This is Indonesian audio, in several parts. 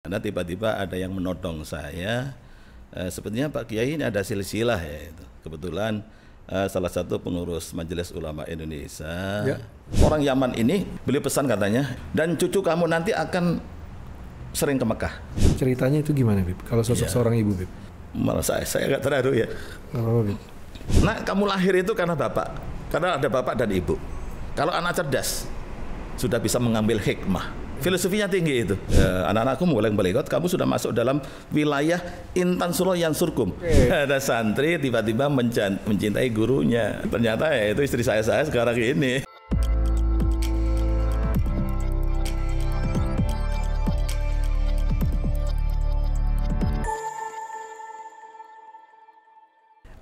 Karena tiba-tiba ada yang menodong saya, e, sepertinya Pak Kiai ini ada silsilah ya itu. Kebetulan e, salah satu pengurus Majelis Ulama Indonesia, ya. orang Yaman ini beli pesan katanya, dan cucu kamu nanti akan sering ke Mekah. Ceritanya itu gimana, Bib? Kalau sosok ya. seorang ibu, Bib? Malah saya, saya agak terharu ya. Gak apa-apa, Bib. Nah, kamu lahir itu karena bapak. Karena ada bapak dan ibu. Kalau anak cerdas, sudah bisa mengambil hikmah Filosofinya tinggi itu. Ya, anak-anakku mulai balik kamu sudah masuk dalam wilayah intan yang surkum. Okay. Ada santri tiba-tiba mencintai gurunya. Ternyata ya itu istri saya saya sekarang ini.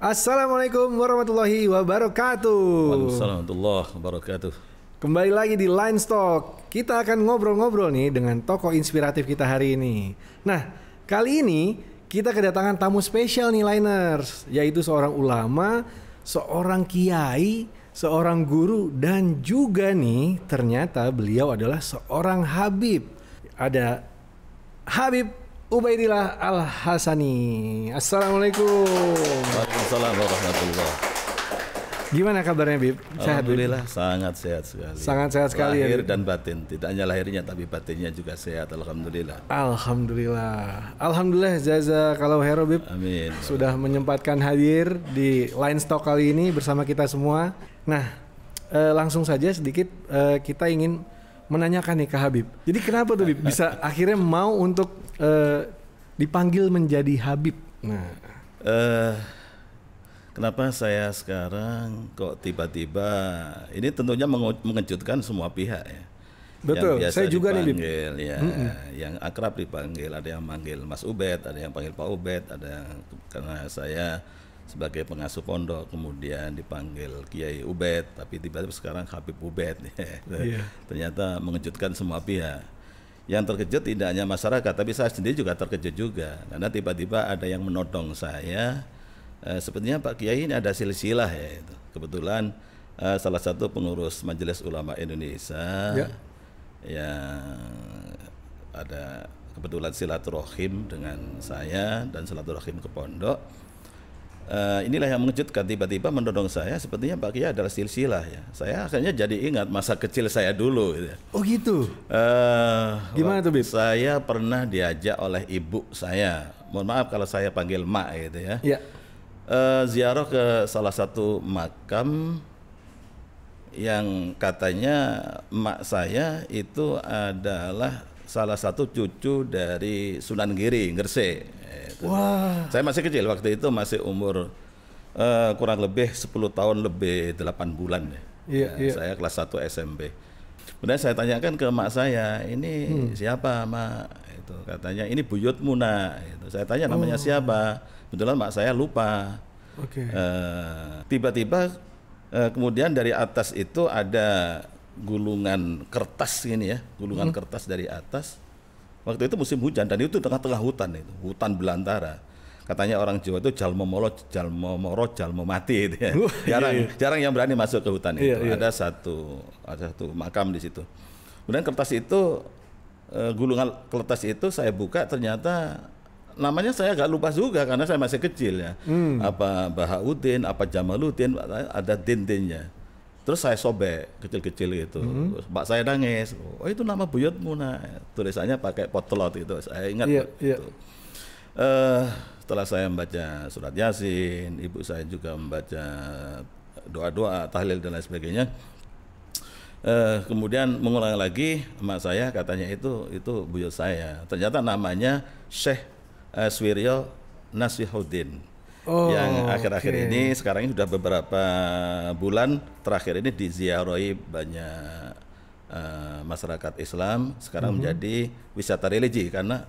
Assalamualaikum warahmatullahi wabarakatuh. Waalaikumsalam warahmatullahi wabarakatuh. Kembali lagi di Line Stock. Kita akan ngobrol-ngobrol nih dengan tokoh inspiratif kita hari ini. Nah, kali ini kita kedatangan tamu spesial nih Liners, yaitu seorang ulama, seorang kiai, seorang guru dan juga nih ternyata beliau adalah seorang habib. Ada Habib Ubaidillah Al Hasani. Assalamualaikum. Waalaikumsalam warahmatullahi wabarakatuh. Gimana kabarnya Bib? Sehat Alhamdulillah Bib? sangat sehat sekali. Sangat sehat sekali Lahir ya. Lahir dan batin, tidak hanya lahirnya tapi batinnya juga sehat alhamdulillah. Alhamdulillah. Alhamdulillah jaza kalau hero Bib. Amin. Sudah menyempatkan hadir di Line Stock kali ini bersama kita semua. Nah, eh, langsung saja sedikit eh, kita ingin menanyakan nih ke Habib. Jadi kenapa tuh Bib bisa akhirnya mau untuk eh, dipanggil menjadi Habib? Nah, eh Kenapa saya sekarang kok tiba-tiba ini tentunya mengejutkan semua pihak ya. Betul. Yang biasa saya juga dipanggil, nih ya, mm -hmm. yang akrab dipanggil ada yang manggil Mas Ubed, ada yang panggil Pak Ubed, ada yang, karena saya sebagai pengasuh pondok kemudian dipanggil Kiai Ubed tapi tiba-tiba sekarang Habib Ubed yeah. Iya. ternyata mengejutkan semua pihak yang terkejut tidak hanya masyarakat tapi saya sendiri juga terkejut juga karena tiba-tiba ada yang menodong saya eh, sepertinya Pak Kiai ini ada silsilah ya itu. Kebetulan eh, salah satu pengurus Majelis Ulama Indonesia ya. yang ada kebetulan silaturahim dengan saya dan silaturahim ke pondok. Uh, inilah yang mengejutkan tiba-tiba mendorong saya sepertinya Pak Kiai adalah silsilah ya. Saya akhirnya jadi ingat masa kecil saya dulu gitu. Oh gitu. Uh, Gimana tuh Bib? Saya pernah diajak oleh ibu saya. Mohon maaf kalau saya panggil Mak gitu ya. Iya uh, ziarah ke salah satu makam yang katanya mak saya itu adalah salah satu cucu dari Sunan Giri Gresik. Wah. Saya masih kecil waktu itu masih umur uh, kurang lebih 10 tahun lebih 8 bulan ya. Iya, nah, iya. Saya kelas 1 SMP. Kemudian saya tanyakan ke mak saya, ini hmm. siapa mak? Itu katanya ini buyutmu nak. Itu saya tanya namanya oh. siapa? kebetulan mak saya lupa. Oke. Okay. Uh, eh, tiba-tiba uh, kemudian dari atas itu ada gulungan kertas ini ya, gulungan hmm. kertas dari atas. Waktu itu musim hujan dan itu tengah-tengah hutan itu, hutan belantara. Katanya orang Jawa itu jalmo molo, jalmo moro, jalmo mati itu ya. Uh, jarang, iya, jarang yang berani masuk ke hutan iya, itu. Iya. Ada satu, ada satu makam di situ. Kemudian kertas itu eh, gulungan kertas itu saya buka ternyata namanya saya agak lupa juga karena saya masih kecil ya. Hmm. Apa Bahauddin, apa Jamaluddin, ada din Terus saya sobek kecil-kecil itu. Hmm. Pak saya nangis. Oh itu nama buyutmu nah. Tulisannya pakai potlot itu. Saya ingat yeah, iya. itu. Yeah. Uh, setelah saya membaca surat Yasin, ibu saya juga membaca doa-doa, tahlil dan lain sebagainya. Uh, kemudian mengulang lagi emak saya katanya itu itu buyut saya. Ternyata namanya Syekh uh, eh, Swiryo Nasihuddin oh, yang akhir-akhir okay. ini sekarang ini sudah beberapa bulan terakhir ini diziarahi banyak uh, masyarakat Islam sekarang mm -hmm. menjadi wisata religi karena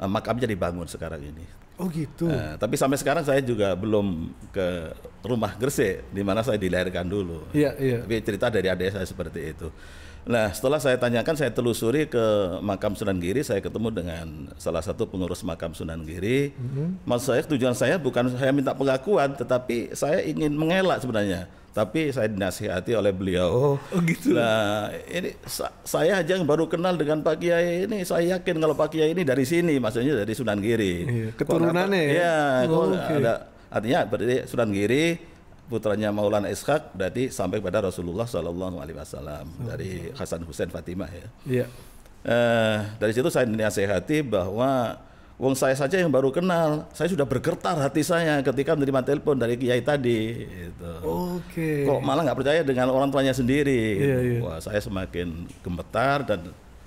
uh, makamnya dibangun sekarang ini. Oh gitu. Uh, tapi sampai sekarang saya juga belum ke rumah Gresik di mana saya dilahirkan dulu. Iya, yeah, iya. Yeah. Tapi cerita dari adik saya seperti itu. Nah, setelah saya tanyakan, saya telusuri ke makam Sunan Giri, saya ketemu dengan salah satu pengurus makam Sunan Giri. Mm-hmm. Maksud saya tujuan saya bukan saya minta pengakuan, tetapi saya ingin mengelak sebenarnya. Tapi saya dinasihati oleh beliau. Oh, oh gitu. Nah, ini saya aja yang baru kenal dengan Pak Kiai ini, saya yakin kalau Pak Kiai ini dari sini, maksudnya dari Sunan Giri. Iya, keturunannya. Ya? Iya, ya, oh, okay. ada artinya berarti Sunan Giri putranya Maulana Ishak berarti sampai pada Rasulullah Shallallahu Alaihi Wasallam dari Hasan Husain Fatimah ya. Iya. Eh, dari situ saya dinasehati bahwa Wong saya saja yang baru kenal, saya sudah bergetar hati saya ketika menerima telepon dari Kiai tadi. Gitu. Oke. Okay. Kok malah nggak percaya dengan orang tuanya sendiri? Gitu. Iya, yeah, Wah, saya semakin gemetar dan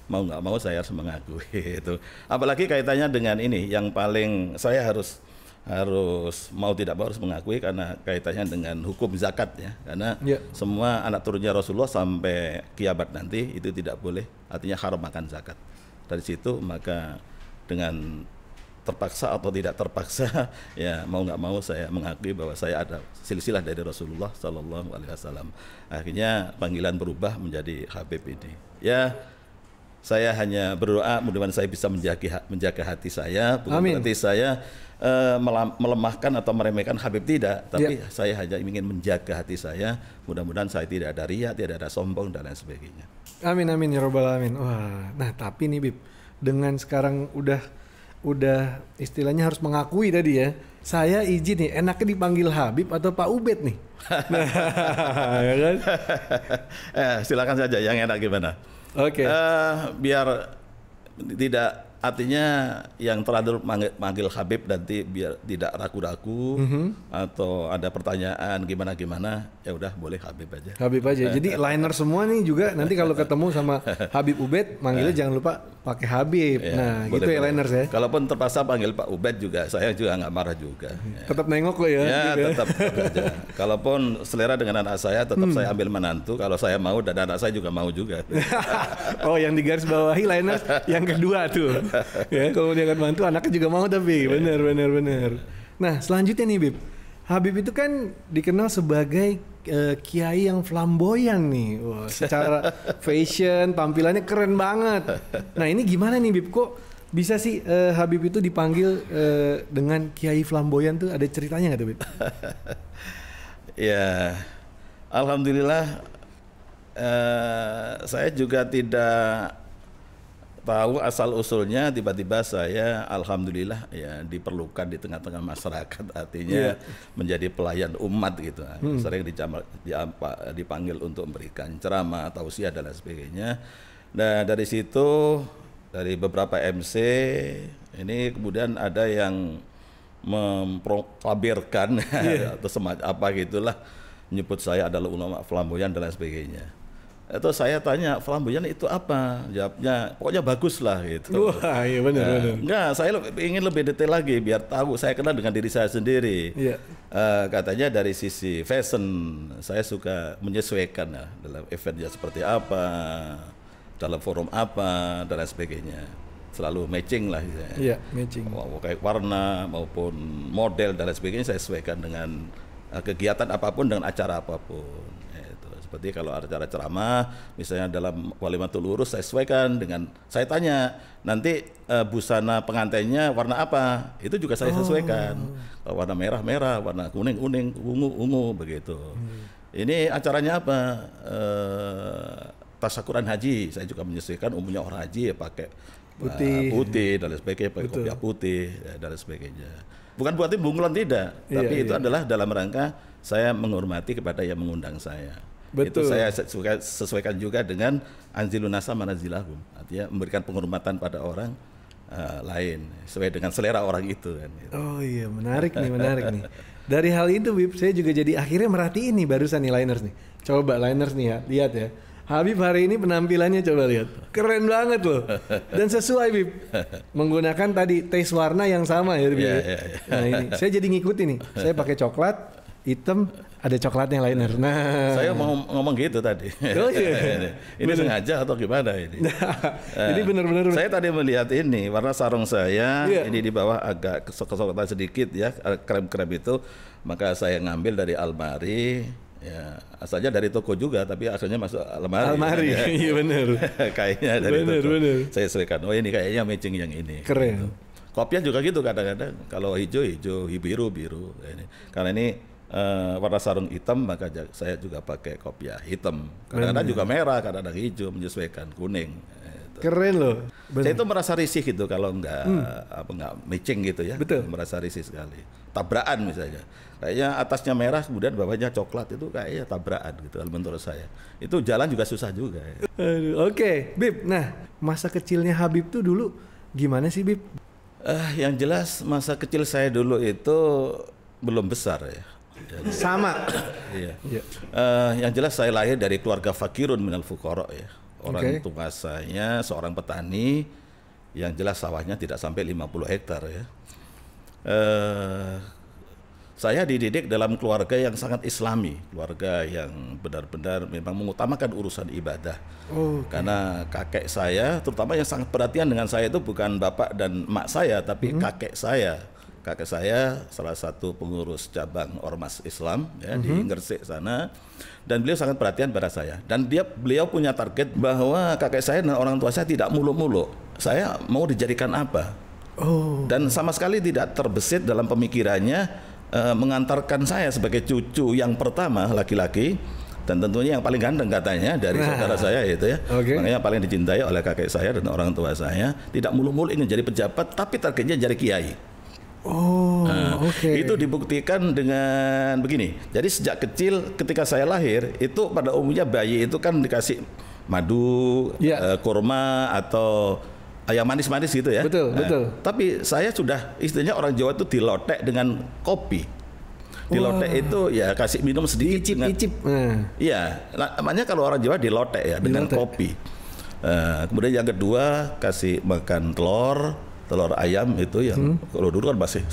mau nggak mau saya harus mengakui itu. Apalagi kaitannya dengan ini yang paling saya harus harus mau tidak mau harus mengakui karena kaitannya dengan hukum zakat ya karena ya. semua anak turunnya Rasulullah sampai kiamat nanti itu tidak boleh artinya haram makan zakat dari situ maka dengan terpaksa atau tidak terpaksa ya mau nggak mau saya mengakui bahwa saya ada silsilah dari Rasulullah Shallallahu Alaihi Wasallam akhirnya panggilan berubah menjadi Habib ini ya saya hanya berdoa mudah-mudahan saya bisa menjaga menjaga hati saya, bukan Amin. berarti saya uh, melemahkan atau meremehkan Habib tidak, tapi ya. saya hanya ingin menjaga hati saya. Mudah-mudahan saya tidak ada riak, tidak ada sombong dan lain sebagainya. Amin amin ya robbal alamin. Wah, nah tapi nih Bib, dengan sekarang udah udah istilahnya harus mengakui tadi ya. Saya izin nih, enaknya dipanggil Habib atau Pak Ubed nih. nah, ya kan? eh, silakan saja yang enak gimana. Oke. Okay. Uh, eh, biar tidak artinya yang terlalu manggil, manggil Habib nanti biar tidak ragu-ragu mm -hmm. atau ada pertanyaan gimana gimana ya udah boleh Habib aja. Habib aja. Jadi liner semua nih juga nanti kalau ketemu sama Habib Ubed manggilnya jangan lupa pakai Habib. Ya, nah, boleh, gitu ya liner saya. ya. Kalaupun terpaksa panggil Pak Ubed juga saya juga nggak marah juga. Ya. Tetap nengok kok ya. Ya, gitu. Ya. tetap aja. Kalaupun selera dengan anak saya tetap hmm. saya ambil menantu kalau saya mau dan anak saya juga mau juga. oh, yang digaris bawahi liner yang kedua tuh. ya kalau dia akan bantu anaknya juga mau tapi yeah. benar benar bener nah selanjutnya nih Bib Habib itu kan dikenal sebagai uh, kiai yang flamboyan nih, Wah, secara fashion tampilannya keren banget. Nah ini gimana nih Bib kok bisa sih uh, Habib itu dipanggil uh, dengan kiai flamboyan tuh ada ceritanya nggak tuh Bib? ya, alhamdulillah uh, saya juga tidak tahu asal usulnya tiba-tiba saya alhamdulillah ya diperlukan di tengah-tengah masyarakat artinya yeah. menjadi pelayan umat gitu hmm. sering dicamal, dipanggil untuk memberikan ceramah usia dan lain sebagainya nah dari situ dari beberapa MC ini kemudian ada yang memproklamirkan yeah. atau semacam apa gitulah menyebut saya adalah ulama flamboyan dan lain sebagainya atau saya tanya flamboyan itu apa? Jawabnya pokoknya bagus lah gitu. Wah, iya benar nah, benar. Enggak, saya ingin lebih detail lagi biar tahu saya kenal dengan diri saya sendiri. Iya. Uh, katanya dari sisi fashion saya suka menyesuaikan lah dalam eventnya seperti apa, dalam forum apa dan lain sebagainya. Selalu matching lah gitu ya Iya, matching. Mau kayak warna maupun model dan lain sebagainya saya sesuaikan dengan uh, kegiatan apapun dengan acara apapun. Seperti kalau ada acara ceramah, misalnya dalam walimatul lurus saya sesuaikan dengan saya tanya nanti uh, busana pengantinnya warna apa, itu juga saya oh. sesuaikan. Oh. Kalau warna merah merah, warna kuning kuning, ungu ungu begitu. Hmm. Ini acaranya apa? Uh, eh, tasakuran haji, saya juga menyesuaikan umumnya orang haji ya pakai eh, putih, uh, putih dan lain sebagainya, pakai kopiah putih ya, dan lain sebagainya bukan berarti bunglon tidak, iya, tapi itu iya. adalah dalam rangka saya menghormati kepada yang mengundang saya. Betul. Itu saya sesuaikan juga dengan anzilunasa manazilahum. Artinya memberikan penghormatan pada orang uh, lain sesuai dengan selera orang itu kan. Oh iya, menarik nih, menarik nih. Dari hal itu Bib, saya juga jadi akhirnya merhatiin nih barusan nih liners nih. Coba liners nih ya, lihat ya. Habib hari ini penampilannya coba lihat. Keren banget loh. Dan sesuai Bib. Menggunakan tadi taste warna yang sama ya Bib. Yeah, ya. iya, iya. Nah ini saya jadi ngikutin nih. Saya pakai coklat, hitam ada coklatnya lain. Nah, saya mau ngomong gitu tadi. Oh iya. ini bener. sengaja atau gimana ini? Nah, ini benar-benar. Eh, saya tadi melihat ini warna sarung saya yeah. ini di bawah agak kesokotan sedikit ya eh, krem-krem itu, maka saya ngambil dari almari. Ya, asalnya dari toko juga, tapi asalnya masuk almari. Almari, ya. iya benar. kayaknya dari bener, toko. Bener. Saya sesuaikan. Oh ini kayaknya matching yang ini. Keren. Gitu. Kopiah juga gitu kadang-kadang. Kalau hijau hijau, biru biru. Ini. Karena ini uh, warna sarung hitam maka saya juga pakai kopiah hitam. Kadang-kadang juga merah, kadang-kadang hijau menyesuaikan kuning. Gitu. Keren loh. Bener. Saya itu merasa risih gitu kalau nggak hmm. apa nggak matching gitu ya. Betul. Merasa risih sekali. Tabrakan misalnya. Kayaknya atasnya merah kemudian bawahnya coklat itu kayaknya tabrakan gitu menurut saya. Itu jalan juga susah juga. Ya. Oke, okay. Bib. Nah, masa kecilnya Habib tuh dulu gimana sih, Bib? Uh, yang jelas masa kecil saya dulu itu belum besar ya sama. iya. Uh, yang jelas saya lahir dari keluarga fakirun minal fukoro ya. Orang okay. tua saya seorang petani yang jelas sawahnya tidak sampai 50 hektar ya. Uh, saya dididik dalam keluarga yang sangat islami, keluarga yang benar-benar memang mengutamakan urusan ibadah. okay. Karena kakek saya, terutama yang sangat perhatian dengan saya itu bukan bapak dan mak saya, tapi hmm. kakek saya kakek saya salah satu pengurus cabang ormas Islam ya mm -hmm. di mhm. Gresik sana dan beliau sangat perhatian pada saya dan dia beliau punya target bahwa kakek saya dan orang tua saya tidak mulu-mulu saya mau dijadikan apa oh. dan sama sekali tidak terbesit dalam pemikirannya uh, mengantarkan saya sebagai cucu yang pertama laki-laki dan tentunya yang paling ganteng katanya dari nah. saudara saya itu ya. Okay. Makanya paling dicintai oleh kakek saya dan orang tua saya. Tidak mulu-mulu ingin jadi pejabat, tapi targetnya jadi kiai. Oh, nah, okay. itu dibuktikan dengan begini. Jadi sejak kecil ketika saya lahir itu pada umumnya bayi itu kan dikasih madu, yeah. Ya. uh, kurma atau ayam manis-manis gitu ya. Betul, nah, betul. Tapi saya sudah istilahnya orang Jawa itu dilotek dengan kopi. Dilotek itu ya kasih minum sedikit. Icip, dengan, icip. Nah. Nah. Iya, hmm. nah, namanya kalau orang Jawa dilotek ya dengan dilotek. kopi. Uh, kemudian yang kedua kasih makan telur telur ayam itu yang hmm. kalau dulu kan masih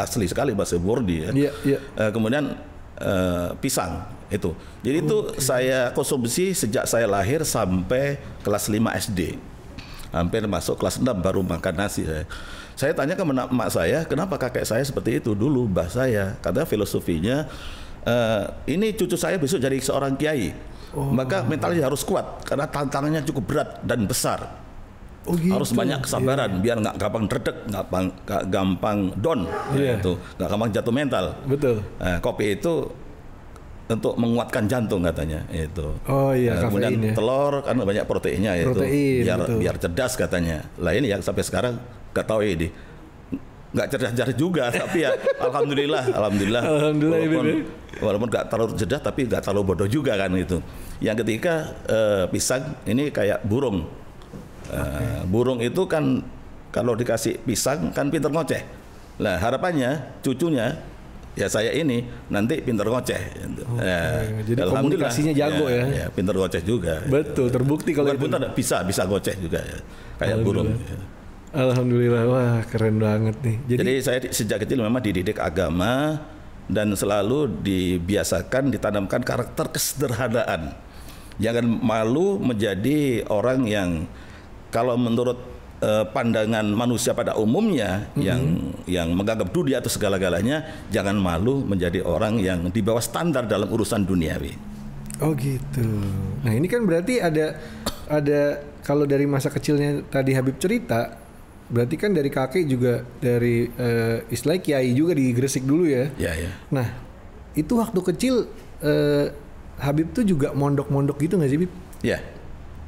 asli sekali masih bordi ya. Yeah, yeah. Uh, kemudian uh, pisang itu. Jadi okay. itu saya konsumsi sejak saya lahir sampai kelas 5 SD. Hampir masuk kelas 6 baru makan nasi saya. Saya tanya ke mak saya, kenapa kakek saya seperti itu dulu bahasa saya? Karena filosofinya uh, ini cucu saya besok jadi seorang kiai. Oh. Maka mentalnya harus kuat karena tantangannya cukup berat dan besar. Oh, gitu. Harus banyak kesabaran yeah. biar nggak gampang terdek, nggak gampang down, yeah. itu, nggak gampang jatuh mental. Betul. Nah, kopi itu untuk menguatkan jantung katanya itu. Oh iya. Nah, kemudian ya. telur karena banyak proteinnya Protein, itu. Biar betul. biar cerdas katanya. Lah ini ya sampai sekarang nggak tahu ini nggak cerdas-cerdas juga tapi ya alhamdulillah alhamdulillah, alhamdulillah walaupun ini. walaupun nggak terlalu cerdas tapi nggak terlalu bodoh juga kan itu yang ketiga eh, pisang ini kayak burung okay. Eh, burung itu kan kalau dikasih pisang kan pinter ngoceh. lah harapannya cucunya ya saya ini nanti pinter ngoceh. Eh, jadi Okay. Ya, Jadi komunikasinya jago ya, ya. ya. Pinter ngoceh juga. Betul, terbukti kalau itu. Pinter, bisa bisa ngoceh juga ya. Kayak burung. Ya. Alhamdulillah, wah keren banget nih. Jadi, Jadi saya sejak kecil memang dididik agama dan selalu dibiasakan ditanamkan karakter kesederhanaan. Jangan malu menjadi orang yang kalau menurut uh, pandangan manusia pada umumnya mm-hmm. yang yang menganggap dunia atau segala-galanya jangan malu menjadi orang yang di bawah standar dalam urusan duniawi. Oh gitu. Nah ini kan berarti ada ada kalau dari masa kecilnya tadi Habib cerita berarti kan dari kakek juga dari uh, eh, istilah kiai juga di Gresik dulu ya. Iya ya. Nah itu waktu kecil uh, Habib tuh juga mondok-mondok gitu nggak sih Bib? Iya.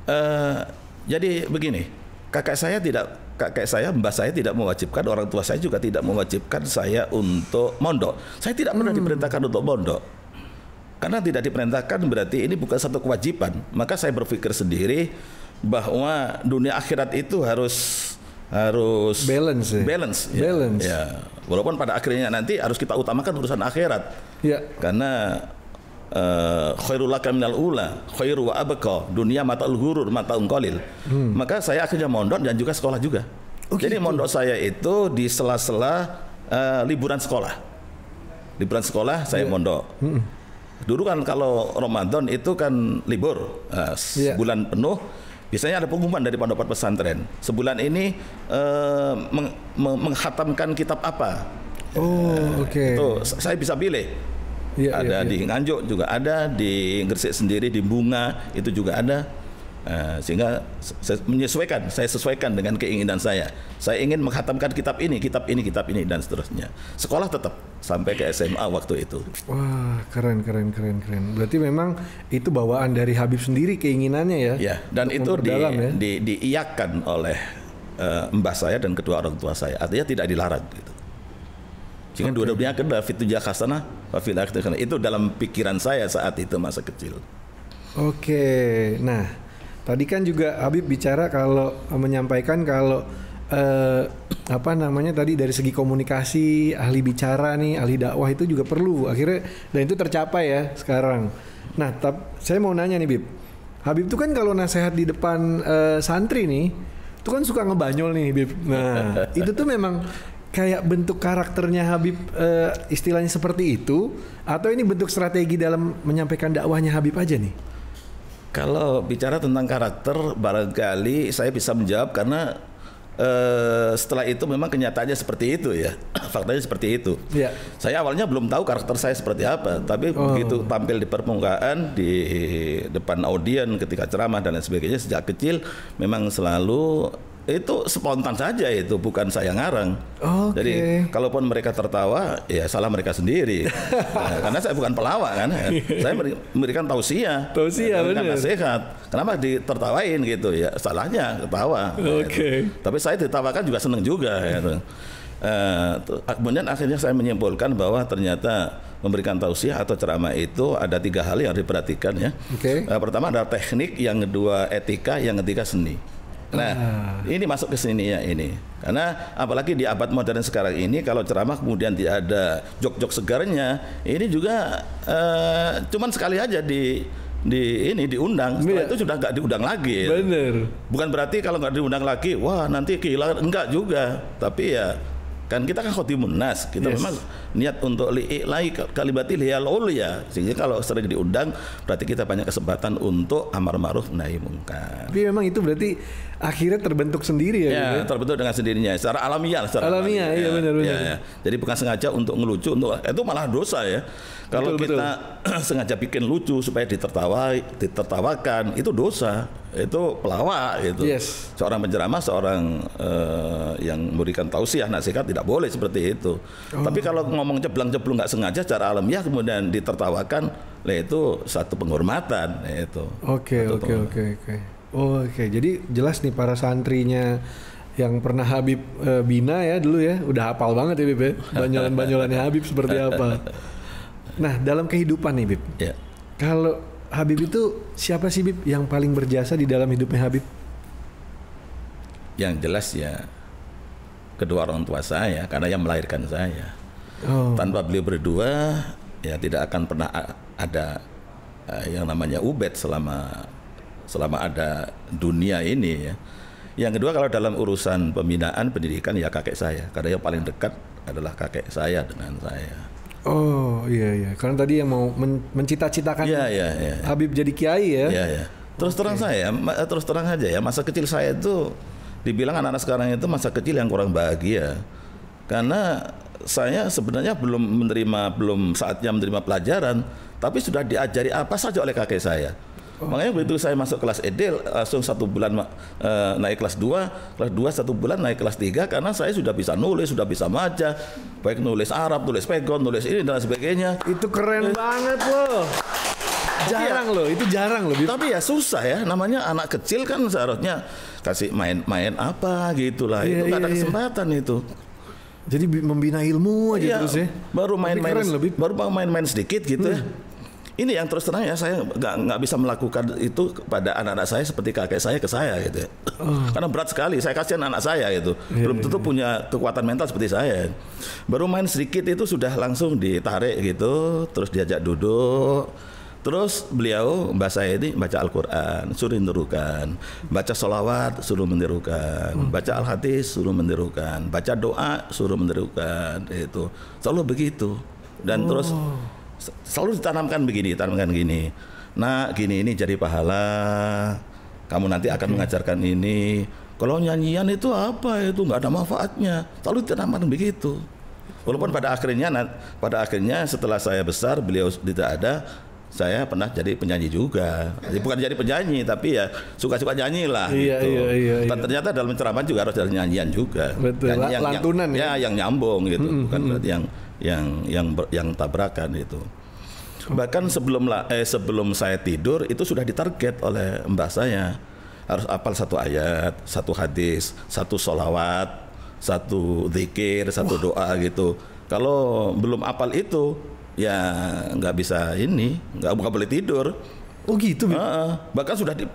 Uh, jadi begini, kakak saya tidak kakek saya, mbah saya tidak mewajibkan, orang tua saya juga tidak mewajibkan saya untuk mondok. Saya tidak pernah hmm. diperintahkan untuk mondok. Karena tidak diperintahkan berarti ini bukan satu kewajiban. Maka saya berpikir sendiri bahwa dunia akhirat itu harus harus balance ya. balance ya. balance ya walaupun pada akhirnya nanti harus kita utamakan urusan akhirat ya karena uh, eh, khairul laka minal ula khairu wa abqa dunia mata ulhurur mata ungkolil hmm. maka saya akhirnya mondok dan juga sekolah juga okay. Oh, jadi gitu. mondok saya itu di sela-sela uh, liburan sekolah liburan sekolah saya yeah. mondok hmm. dulu kan kalau Ramadan itu kan libur uh, eh, sebulan ya. yeah. penuh Biasanya ada pengumuman dari pendapat pesantren. Sebulan ini uh, meng menghatamkan kitab apa? Oh, uh, oke. Okay. Itu saya bisa pilih yeah, ada yeah, di yeah. Nganjuk juga ada, di Gresik sendiri di Bunga itu juga ada. Uh, sehingga saya menyesuaikan, saya sesuaikan dengan keinginan saya. Saya ingin menghatamkan kitab ini, kitab ini, kitab ini dan seterusnya. Sekolah tetap sampai ke SMA waktu itu. Wah, keren keren keren keren. Berarti memang itu bawaan dari Habib sendiri keinginannya ya. Ya, dan itu di, ya? di diiakan oleh uh, mbah saya dan kedua orang tua saya. Artinya tidak dilarang gitu. Jangan okay. dua duanya ke David tujuh kasana, wafil Itu dalam pikiran saya saat itu masa kecil. Oke, okay. nah tadi kan juga Habib bicara kalau menyampaikan kalau eh, apa namanya tadi dari segi komunikasi, ahli bicara nih, ahli dakwah itu juga perlu. Akhirnya dan itu tercapai ya sekarang. Nah, tap, saya mau nanya nih Bib. Habib itu kan kalau nasehat di depan eh, santri nih, itu kan suka ngebanyol nih Bib. Nah, itu tuh memang kayak bentuk karakternya Habib uh, istilahnya seperti itu atau ini bentuk strategi dalam menyampaikan dakwahnya Habib aja nih? Kalau bicara tentang karakter barangkali saya bisa menjawab karena uh, setelah itu memang kenyataannya seperti itu ya. Faktanya seperti itu. Ya. Saya awalnya belum tahu karakter saya seperti apa, tapi oh. begitu tampil di permukaan di depan audien ketika ceramah dan lain sebagainya sejak kecil memang selalu itu spontan saja itu bukan saya ngarang. Okay. Jadi kalaupun mereka tertawa ya salah mereka sendiri. nah, karena saya bukan pelawak kan. saya memberikan tausiah. Tausiah benar. nasihat. Kenapa ditertawain gitu ya? Salahnya ketawa. Oke. Okay. Gitu. Tapi saya ditawakan juga senang juga gitu. Uh, kemudian akhirnya saya menyimpulkan bahwa ternyata memberikan tausiah atau ceramah itu ada tiga hal yang diperhatikan ya. Okay. Uh, eh, pertama ada teknik, yang kedua etika, yang ketiga seni. Nah, nah, ini masuk ke sini ya ini. Karena apalagi di abad modern sekarang ini kalau ceramah kemudian tidak ada jok-jok segarnya, ini juga uh, cuman sekali aja di di ini diundang setelah ya. itu sudah nggak diundang lagi. Bener. Bukan berarti kalau nggak diundang lagi, wah nanti kehilangan enggak juga. Tapi ya kan kita kan khotimun nas kita yes. memang niat untuk li'i'lai kalibati liyal ya sehingga kalau sering diundang berarti kita banyak kesempatan untuk amar ma'ruf nahi mungkar tapi memang itu berarti akhirnya terbentuk sendiri ya, ya gitu? Ya? terbentuk dengan sendirinya secara alamiah secara alamiah, alamiah iya, ya, iya benar benar ya, ya. jadi bukan sengaja untuk ngelucu untuk itu malah dosa ya kalau betul, kita betul. sengaja bikin lucu supaya ditertawai, ditertawakan, itu dosa. Itu pelawak itu. Yes. Seorang penceramah, seorang uh, yang memberikan tausiah nasihat tidak boleh seperti itu. Oh. Tapi kalau ngomong jeblang-jeblung nggak sengaja secara alamiah kemudian ditertawakan, lah itu satu penghormatan itu. Oke, oke, oke, oke. Oke, jadi jelas nih para santrinya yang pernah Habib e, bina ya dulu ya, udah hafal banget ya Bib ya. banyolan-banyolannya Habib seperti apa. Nah, dalam kehidupan nih, Bib. Ya. Kalau Habib itu siapa sih, Bib, yang paling berjasa di dalam hidupnya Habib? Yang jelas ya kedua orang tua saya karena yang melahirkan saya. Oh. Tanpa beliau berdua ya tidak akan pernah ada yang namanya ubed selama selama ada dunia ini ya. Yang kedua kalau dalam urusan pembinaan pendidikan ya kakek saya karena yang paling dekat adalah kakek saya dengan saya. Oh iya iya. Karena tadi yang mau men mencita-citakan iya, iya, iya. iya. Habib jadi kiai ya. Iya iya. Terus terang okay. saya, terus terang aja ya, masa kecil saya itu dibilang anak-anak sekarang itu masa kecil yang kurang bahagia. Karena saya sebenarnya belum menerima belum saatnya menerima pelajaran, tapi sudah diajari apa saja oleh kakek saya. Oh. Makanya begitu saya masuk kelas ED langsung eh, satu bulan naik kelas 2, kelas 2 satu bulan naik kelas 3 karena saya sudah bisa nulis, sudah bisa maca, baik nulis Arab, nulis pegon, nulis ini dan sebagainya. Itu keren eh. banget loh. Ya- jarang ya, loh, itu jarang loh. Tapi ya susah ya, namanya anak kecil kan seharusnya kasih main-main apa gitulah. Yeah, itu nggak iya, ada iya. kesempatan itu. Jadi membina ilmu aja iya, terus ya. Baru main-main main, baru main-main sedikit gitu. Ya. Hmm ini yang terus terang ya saya nggak nggak bisa melakukan itu kepada anak-anak saya seperti kakek saya ke saya gitu ya. oh. karena berat sekali saya kasihan anak saya gitu, yeah, belum iya, tentu yeah. punya kekuatan mental seperti saya baru main sedikit itu sudah langsung ditarik gitu terus diajak duduk Terus beliau mbak saya ini baca Al-Quran, suruh menirukan baca solawat, suruh menirukan, oh. baca Al-Hadis, suruh menirukan, baca doa, suruh menirukan, itu selalu begitu. Dan oh. terus selalu ditanamkan begini, tanamkan gini. Nah, gini ini jadi pahala. Kamu nanti akan okay. Hmm. mengajarkan ini. Kalau nyanyian itu apa itu nggak ada manfaatnya. Selalu ditanamkan begitu. Walaupun pada akhirnya pada akhirnya setelah saya besar beliau tidak ada, saya pernah jadi penyanyi juga. Jadi bukan jadi penyanyi tapi ya suka-suka nyanyi lah iya, gitu. Iya, iya, iya. ternyata dalam ceramah juga harus ada nyanyian juga. Betul. Nyanyi yang, lantunan yang, ya. yang nyambung gitu, mm -hmm. bukan berarti yang yang yang ber, yang tabrakan itu. Bahkan sebelum eh sebelum saya tidur itu sudah ditarget oleh mbak saya harus apal satu ayat, satu hadis, satu solawat, satu zikir, satu Wah. doa gitu. Kalau belum apal itu ya nggak bisa ini, nggak buka boleh tidur. Oh gitu. Uh, uh, bahkan sudah di,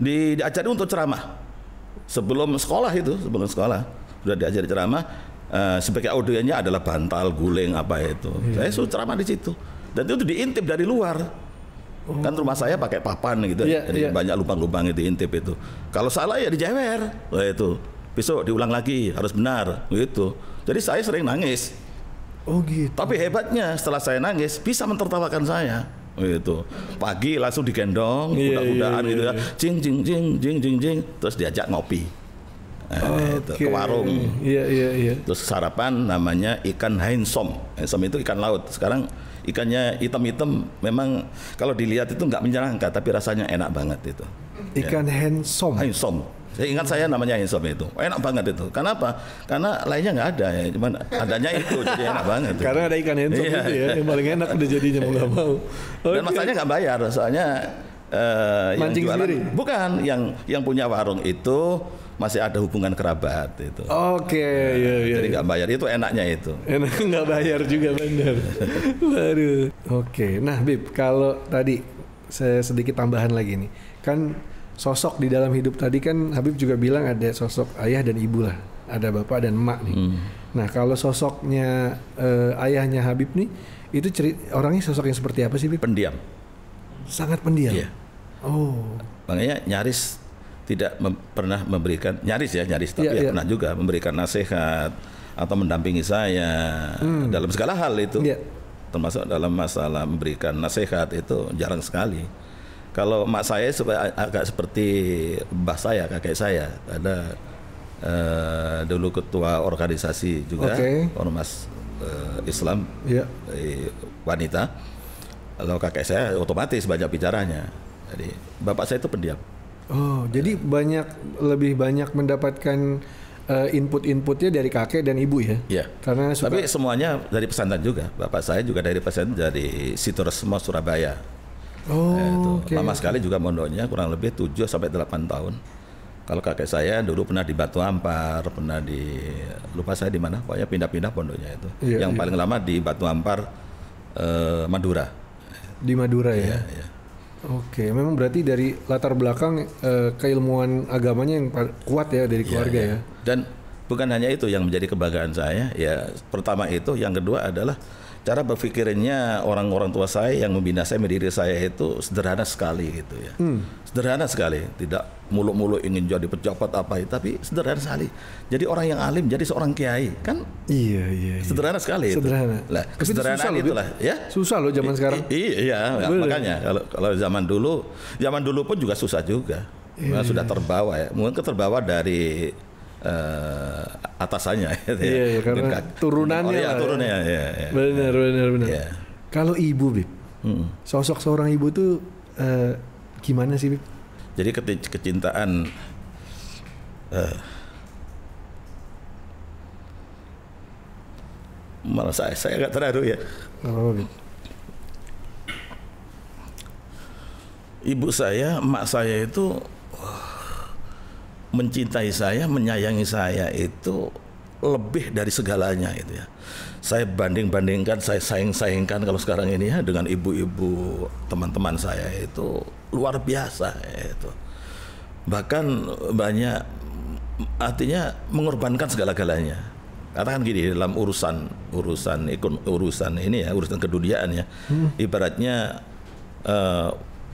di diajari untuk ceramah sebelum sekolah itu, sebelum sekolah sudah diajari ceramah. Uh, sebagai audionya adalah bantal, guling apa itu. Iya. Saya iya. sudah ceramah di situ. Dan itu diintip dari luar. Oh. Kan rumah saya pakai papan gitu, yeah, iya, jadi yeah. banyak lubang-lubang itu intip itu. Kalau salah ya dijewer, oh, itu besok diulang lagi harus benar gitu. Jadi saya sering nangis Oh gitu. Tapi hebatnya setelah saya nangis bisa mentertawakan saya oh, gitu. Pagi langsung digendong, kuda-kudaan iya, iya, gitu ya. Cing iya. cing cing cing cing cing terus diajak ngopi. eh, okay. ke warung. Iya iya iya. Terus sarapan namanya ikan hainsom. Hainsom itu ikan laut. Sekarang ikannya hitam-hitam memang kalau dilihat itu nggak menyenangkan tapi rasanya enak banget itu. Ikan ya. hainsom Handsome. Saya ingat saya namanya Insop itu. Enak banget itu. Kenapa? Karena lainnya nggak ada ya. Cuman adanya itu jadi enak banget. Karena ada ikan Insop iya. itu ya. Yang paling enak udah jadinya mau nggak mau. Okay. Dan masalahnya nggak bayar. Soalnya uh, Mancing yang jualan, sendiri? Bukan. Yang yang punya warung itu masih ada hubungan kerabat itu. Oke, okay, nah, ya, ya, jadi iya. nggak iya. bayar itu enaknya itu. Enak nggak bayar juga bener baru. Oke, okay. nah Bib, kalau tadi saya sedikit tambahan lagi nih, kan sosok di dalam hidup tadi kan Habib juga bilang ada sosok ayah dan ibu lah, ada bapak dan emak nih. Hmm. Nah kalau sosoknya eh, ayahnya Habib nih, itu cerit orangnya sosok yang seperti apa sih? Habib? Pendiam. Sangat pendiam. Iya. Oh. Makanya nyaris tidak mem pernah memberikan nyaris ya nyaris tapi iya, ya, iya. pernah juga memberikan nasihat atau mendampingi saya hmm. dalam segala hal itu. iya. termasuk dalam masalah memberikan nasihat itu jarang sekali. Kalau mak saya supaya agak seperti mbah saya, kakek saya, ada uh, dulu ketua organisasi juga okay. ormas uh, Islam yeah. Iya. wanita. Kalau kakek saya otomatis banyak bicaranya. Jadi bapak saya itu pendiam. Oh, jadi iya. banyak lebih banyak mendapatkan eh, input-inputnya dari kakek dan ibu ya? Iya. Karena suka... tapi semuanya dari pesantren juga. Bapak saya juga dari pesantren dari Sitoresmo Surabaya. Oh, eh, Okay. Lama sekali juga mondoknya kurang lebih 7 sampai 8 tahun. Kalau kakek saya dulu pernah di Batu Ampar, pernah di lupa saya di mana, pokoknya pindah-pindah pondoknya itu. Iya, Yang iya. paling lama di Batu Ampar eh, Madura. Di Madura ya. Iya, iya. Oke, memang berarti dari latar belakang eh, keilmuan agamanya yang kuat ya dari iya, keluarga iya. ya. Dan bukan hanya itu yang menjadi kebanggaan saya, ya pertama itu, yang kedua adalah cara berpikirnya orang-orang tua saya yang membina saya, mendiri saya itu sederhana sekali gitu ya. Hmm. Sederhana sekali, tidak muluk-muluk ingin jadi pejabat apa itu, ya, tapi sederhana sekali. Jadi orang yang alim jadi seorang kiai kan? Iya iya. iya. Sederhana sekali. Sederhana. Itu. Lah, kesederhanaan itu itulah ya. Susah loh zaman sekarang. I, i iya, Boleh. makanya kalau kalau zaman dulu, zaman dulu pun juga susah juga. Iya, sudah iya. terbawa ya. Mungkin terbawa dari uh, atasannya ya. Iya, iya karena Dekat. turunannya. Oh, iya, ya, turunnya ya. ya, Benar, benar, benar. Ya. Kalau ibu, Bib. Hmm. Sosok seorang ibu tuh uh, gimana sih, Bib? Jadi ke kecintaan uh, malah saya saya agak terharu ya. Ibu saya, emak saya itu mencintai saya, menyayangi saya itu lebih dari segalanya itu ya. Saya banding-bandingkan, saya saing-saingkan kalau sekarang ini ya dengan ibu-ibu teman-teman saya itu luar biasa itu. Bahkan banyak artinya mengorbankan segala-galanya katakan gini dalam urusan urusan urusan ini ya urusan keduniaan ya hmm. ibaratnya eh,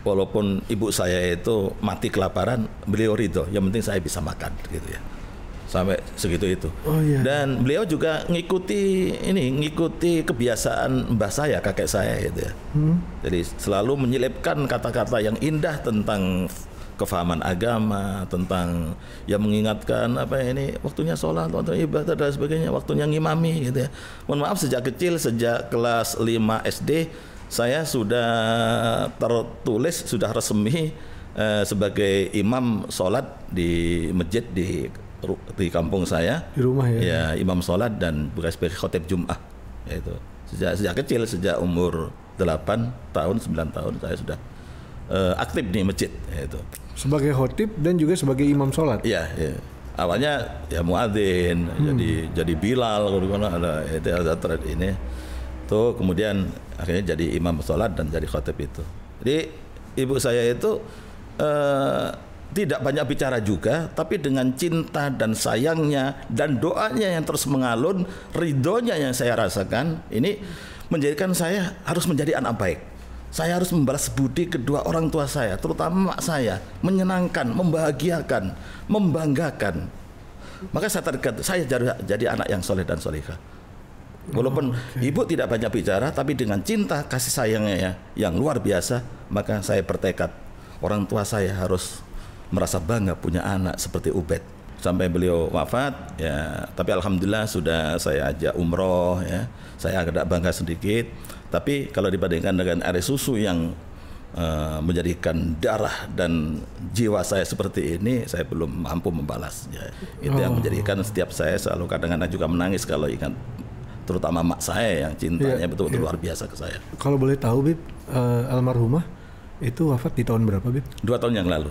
walaupun ibu saya itu mati kelaparan, beliau ridho. Yang penting saya bisa makan, gitu ya. Sampai segitu itu. Oh, iya. Dan beliau juga ngikuti ini, ngikuti kebiasaan mbah saya, kakek saya, gitu ya. Hmm. Jadi selalu menyelipkan kata-kata yang indah tentang kefahaman agama tentang ya mengingatkan apa ya, ini waktunya sholat waktunya ibadah dan sebagainya waktunya ngimami gitu ya mohon maaf sejak kecil sejak kelas 5 SD saya sudah tertulis sudah resmi eh, sebagai imam sholat di masjid di di kampung saya di rumah ya, ya imam sholat dan bekas khotib jum'ah itu sejak sejak kecil sejak umur 8 tahun 9 tahun saya sudah eh, aktif di masjid itu sebagai khotib dan juga sebagai imam sholat ya, ya. awalnya ya muadzin hmm. jadi jadi bilal ada itu ada ini itu kemudian akhirnya jadi imam sholat dan jadi khotib itu jadi ibu saya itu eh, tidak banyak bicara juga, tapi dengan cinta dan sayangnya dan doanya yang terus mengalun, ridhonya yang saya rasakan, ini menjadikan saya harus menjadi anak baik. Saya harus membalas budi kedua orang tua saya, terutama mak saya, menyenangkan, membahagiakan, membanggakan. Maka saya terikat, saya jadi anak yang soleh dan solehah. Oh, Walaupun okay. ibu tidak banyak bicara, tapi dengan cinta kasih sayangnya ya yang luar biasa, maka saya bertekad orang tua saya harus merasa bangga punya anak seperti Ubed sampai beliau wafat ya tapi alhamdulillah sudah saya ajak umroh ya saya agak bangga sedikit tapi kalau dibandingkan dengan air susu yang uh, menjadikan darah dan jiwa saya seperti ini saya belum mampu membalasnya. itu oh. yang menjadikan setiap saya selalu kadang-kadang juga menangis kalau ingat terutama mak saya yang cintanya betul iya, betul-betul iya. luar biasa ke saya. Kalau boleh tahu Bib, uh, almarhumah itu wafat di tahun berapa Bib? Dua tahun yang lalu.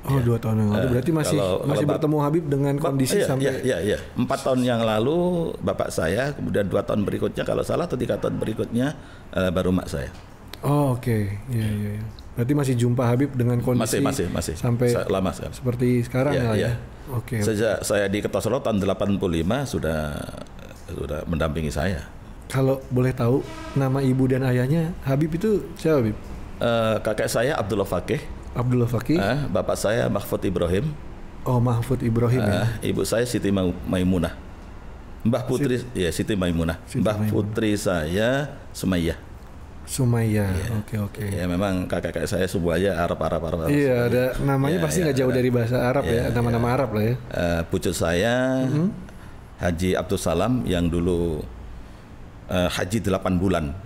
Oh ya. dua tahun yang lalu, eh, berarti masih kalau, masih bertemu Habib dengan kondisi iya, sampai iya, iya, iya. empat tahun yang lalu bapak saya, kemudian dua tahun berikutnya kalau salah atau tiga tahun berikutnya uh, baru mak saya. Oh oke, okay. iya iya. Ya. Berarti masih jumpa Habib dengan kondisi masih masih masih sampai lama sekarang. seperti sekarang iya, ya. ya. ya. Oke. Okay. Sejak saya di Ketosolo tahun 85 sudah sudah mendampingi saya. Kalau boleh tahu nama ibu dan ayahnya Habib itu siapa Habib? Uh, kakek saya Abdullah Fakih. Abdullah Fakih. Uh, bapak saya Mahfud Ibrahim. Oh Mahfud Ibrahim uh, ya. Eh, ibu saya Siti Maimunah. Mbah Putri Siti. ya Siti Maimunah. Siti Mbah Maimunah. Putri saya Sumayyah. Sumaya. yeah. Iya. Oke oke. Ya memang kakak kakak saya semuanya Arab Arab Arab. Arab iya ada namanya yeah, pasti nggak yeah, jauh yeah. dari bahasa Arab ya iya, nama-nama yeah. Arab lah ya. Uh, pucuk saya mm -hmm. Haji Abdul Salam yang dulu uh, haji 8 bulan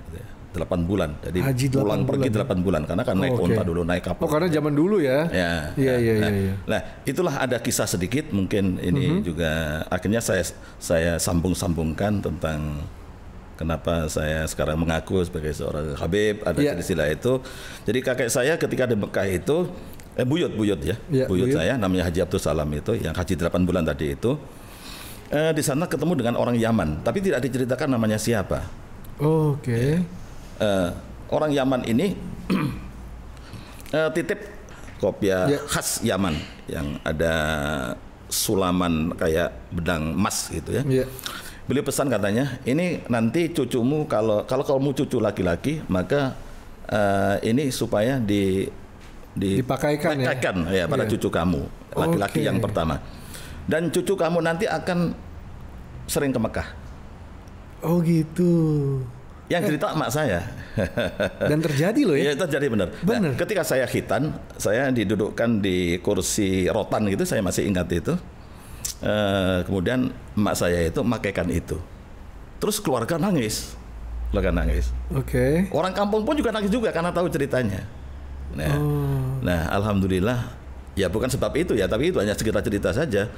8 bulan. Jadi Haji 8 pulang bulan. Ya? pergi 8 bulan karena kan naik oh, okay. dulu, naik kapal. Oh, karena zaman dulu ya. Ya. Iya, ya. iya, iya. Nah, ya. nah, itulah ada kisah sedikit mungkin ini mm -hmm. juga akhirnya saya saya sambung-sambungkan tentang kenapa saya sekarang mengaku sebagai seorang Habib ada yeah. istilah itu. Jadi kakek saya ketika di Mekah itu eh buyut-buyut ya. Yeah, buyut, buyut saya namanya Haji Abdul Salam itu yang haji 8 bulan tadi itu eh, di sana ketemu dengan orang Yaman, tapi tidak diceritakan namanya siapa. Oh, Oke. Okay. Ya. Eh, orang Yaman ini eh, titip kopiah yeah. khas Yaman yang ada sulaman kayak bedang emas gitu ya. Yeah. Beliau pesan katanya, ini nanti cucumu kalau kalau kamu cucu laki-laki maka uh, ini supaya di, di dipakaikan, dipakaikan ya, ya pada yeah. cucu kamu laki-laki okay. yang pertama. Dan cucu kamu nanti akan sering ke Mekah. Oh gitu. Yang eh. cerita eh. mak saya. Dan terjadi loh ya. Ya terjadi benar. Nah, benar. Nah, ketika saya khitan, saya didudukkan di kursi rotan gitu, saya masih ingat itu. Uh, kemudian mak saya itu makaikan itu. Terus keluarga nangis. Keluarga nangis. Oke. Okay. Orang kampung pun juga nangis juga karena tahu ceritanya. Nah, oh. nah alhamdulillah ya bukan sebab itu ya, tapi itu hanya sekitar cerita saja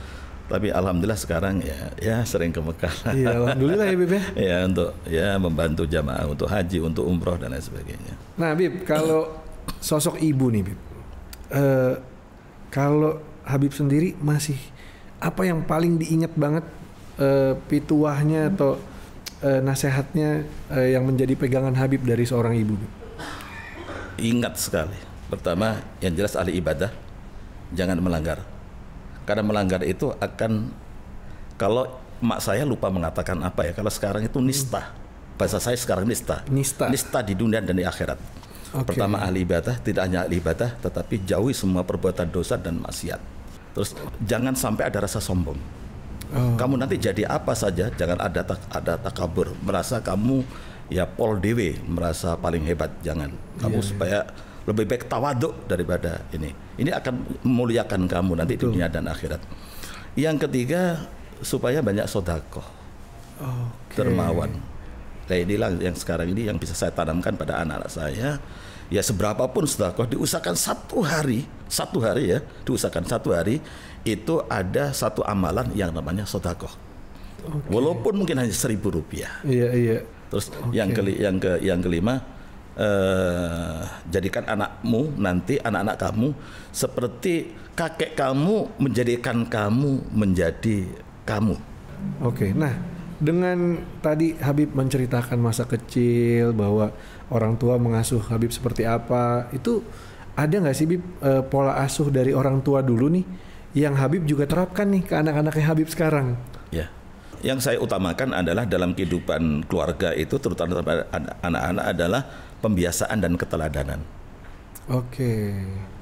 tapi alhamdulillah sekarang ya ya sering ke Mekah. Iya, alhamdulillah ya Bib ya. ya untuk ya membantu jamaah untuk haji, untuk umroh dan lain sebagainya. Nah, Bib, kalau sosok ibu nih, Bib. E, kalau Habib sendiri masih apa yang paling diingat banget e, pituahnya atau e, nasihatnya e, yang menjadi pegangan Habib dari seorang ibu? Bib? Ingat sekali. Pertama, yang jelas ahli ibadah jangan melanggar karena melanggar itu akan kalau mak saya lupa mengatakan apa ya kalau sekarang itu nista bahasa saya sekarang nista nista, nista di dunia dan di akhirat okay. pertama ahli ibadah tidak hanya ahli ibadah tetapi jauhi semua perbuatan dosa dan maksiat terus jangan sampai ada rasa sombong oh. kamu nanti jadi apa saja jangan ada tak, ada takabur merasa kamu ya pol dewe merasa paling hebat jangan kamu yeah, iya. supaya yeah lebih baik tawaduk daripada ini. Ini akan memuliakan kamu nanti Betul. di dunia dan akhirat. Yang ketiga supaya banyak sodako, okay. termawan. Nah inilah yang sekarang ini yang bisa saya tanamkan pada anak-anak saya. Ya seberapa pun sodakoh diusahakan satu hari, satu hari ya, diusahakan satu hari itu ada satu amalan yang namanya sodakoh. Okay. Walaupun mungkin hanya seribu rupiah. Iya iya. Terus okay. yang ke yang ke yang kelima eh, jadikan anakmu nanti anak-anak kamu seperti kakek kamu menjadikan kamu menjadi kamu. Oke, okay, nah dengan tadi Habib menceritakan masa kecil bahwa orang tua mengasuh Habib seperti apa itu ada nggak sih Habib eh, pola asuh dari orang tua dulu nih yang Habib juga terapkan nih ke anak-anaknya Habib sekarang? yang saya utamakan adalah dalam kehidupan keluarga itu terutama anak-anak adalah pembiasaan dan keteladanan. Oke. Okay.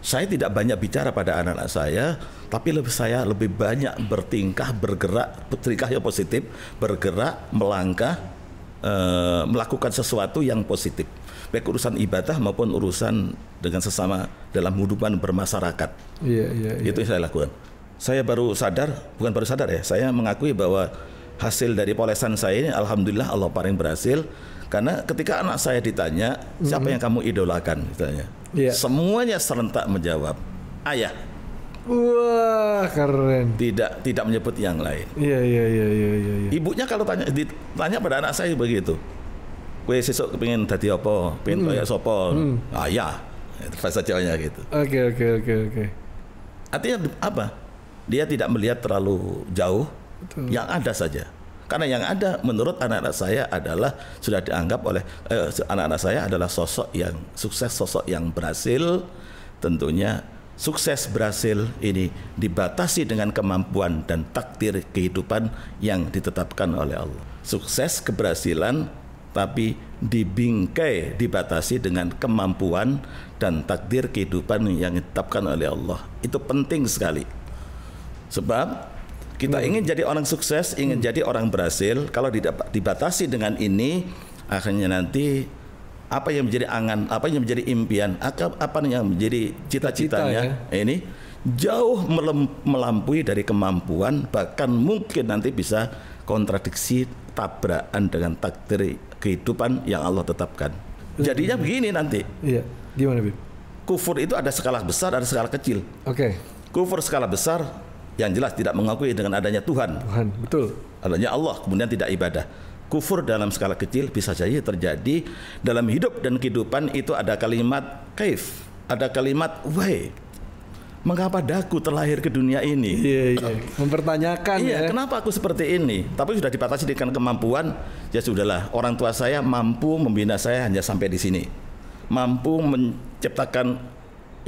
Saya tidak banyak bicara pada anak-anak saya, tapi lebih saya lebih banyak bertingkah, bergerak, bertingkah yang positif, bergerak, melangkah, e, melakukan sesuatu yang positif, baik urusan ibadah maupun urusan dengan sesama dalam kehidupan bermasyarakat. Iya, yeah, iya. Yeah, yeah. Itu yang saya lakukan. Saya baru sadar, bukan baru sadar ya, saya mengakui bahwa hasil dari polesan saya ini alhamdulillah Allah paling berhasil karena ketika anak saya ditanya siapa mm-hmm. yang kamu idolakan ditanya yeah. semuanya serentak menjawab ayah wah keren tidak tidak menyebut yang lain iya iya iya iya, iya, iya. ibunya kalau tanya ditanya pada anak saya begitu kue sesuk kepingin dadi apa pengen mm-hmm. sapa mm-hmm. ayah Fasa iya. Jawanya gitu oke okay, oke okay, oke okay, oke artinya apa dia tidak melihat terlalu jauh Betul. Yang ada saja. Karena yang ada menurut anak-anak saya adalah sudah dianggap oleh anak eh, anak-anak saya adalah sosok yang sukses, sosok yang berhasil. Tentunya sukses berhasil ini dibatasi dengan kemampuan dan takdir kehidupan yang ditetapkan oleh Allah. Sukses keberhasilan tapi dibingkai, dibatasi dengan kemampuan dan takdir kehidupan yang ditetapkan oleh Allah. Itu penting sekali. Sebab kita hmm. ingin jadi orang sukses, ingin hmm. jadi orang berhasil. Kalau dibatasi dengan ini, akhirnya nanti apa yang menjadi angan, apa yang menjadi impian, apa yang menjadi cita-citanya ya. ini jauh melampaui dari kemampuan, bahkan mungkin nanti bisa kontradiksi tabrakan dengan takdir kehidupan yang Allah tetapkan. Hmm. Jadinya begini nanti. Iya. Gimana, Bib? Kufur itu ada skala besar, ada skala kecil. Oke. Okay. Kufur skala besar yang jelas tidak mengakui dengan adanya Tuhan. Tuhan, betul. Adanya Allah, kemudian tidak ibadah. Kufur dalam skala kecil bisa saja terjadi dalam hidup dan kehidupan itu ada kalimat kaif, ada kalimat why. Mengapa daku terlahir ke dunia ini? Iya, iya. Mempertanyakan iya, ya. kenapa aku seperti ini? Tapi sudah dibatasi dengan kemampuan, ya sudahlah. Orang tua saya mampu membina saya hanya sampai di sini. Mampu menciptakan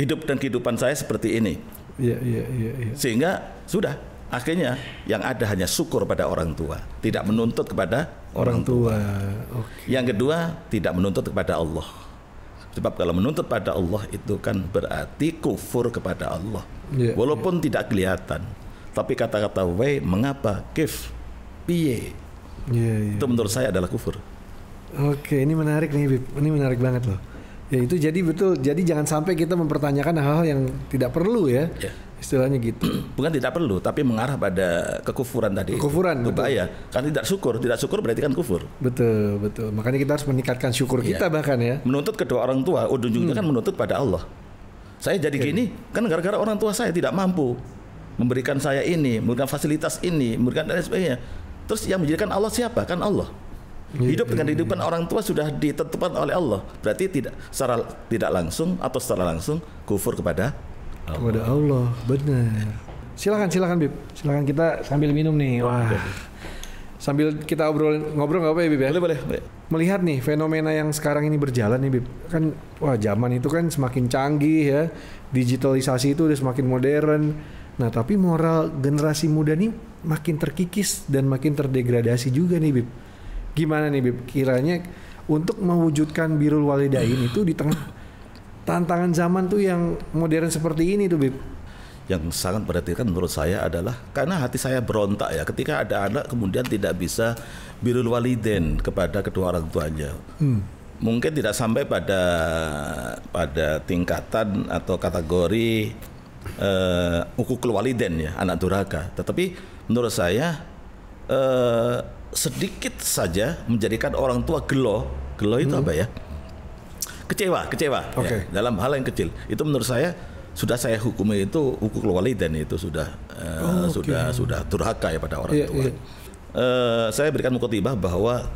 hidup dan kehidupan saya seperti ini Iya, iya, iya, iya. Sehingga sudah akhirnya yang ada hanya syukur pada orang tua, tidak menuntut kepada orang, orang tua. tua. Okay. Yang kedua, tidak menuntut kepada Allah. Sebab kalau menuntut pada Allah itu kan berarti kufur kepada Allah. Yeah, Walaupun yeah. tidak kelihatan, tapi kata-kata we mengapa kif piye yeah, yeah, itu menurut yeah. saya adalah kufur. Oke, ini menarik nih, Bib. Ini menarik banget loh. Ya itu jadi betul. Jadi jangan sampai kita mempertanyakan hal-hal yang tidak perlu ya. ya. Istilahnya gitu. Bukan tidak perlu, tapi mengarah pada kekufuran tadi. Kekufuran. Itu bahaya. Karena tidak syukur, tidak syukur berarti kan kufur. Betul, betul. Makanya kita harus meningkatkan syukur ya. kita bahkan ya. Menuntut kedua orang tua, ujung-ujungnya hmm. kan menuntut pada Allah. Saya jadi ya. gini kan gara-gara orang tua saya tidak mampu memberikan saya ini, memberikan fasilitas ini, memberikan dan sebagainya. Terus yang menjadikan Allah siapa? Kan Allah. Yeah, Hidup dengan kehidupan yeah. orang tua sudah ditentukan oleh Allah. Berarti tidak secara tidak langsung atau secara langsung kufur kepada Allah. Kepada Allah, benar. Silakan, silakan Bib. Silakan kita sambil minum nih. Wah. Sambil kita obrol ngobrol nggak apa ya Bib ya? Boleh, boleh, boleh. Melihat nih fenomena yang sekarang ini berjalan nih Bib. Kan wah zaman itu kan semakin canggih ya. Digitalisasi itu udah semakin modern. Nah, tapi moral generasi muda nih makin terkikis dan makin terdegradasi juga nih Bib gimana nih Bib kiranya untuk mewujudkan birul walidain itu di tengah tantangan zaman tuh yang modern seperti ini tuh Bib yang sangat perhatikan menurut saya adalah karena hati saya berontak ya ketika ada anak kemudian tidak bisa birul waliden kepada kedua orang tuanya hmm. mungkin tidak sampai pada pada tingkatan atau kategori uh, eh, ukukul waliden ya anak duraka tetapi menurut saya uh, sedikit saja menjadikan orang tua gelo, gelo itu hmm. apa ya? Kecewa, kecewa. Okay. Ya, dalam hal yang kecil. Itu menurut saya sudah saya hukumi itu hukum dan itu sudah eh, oh, sudah okay. sudah turhaka ya pada orang yeah, tua. Yeah. Iya. Uh, saya berikan mukotibah bahwa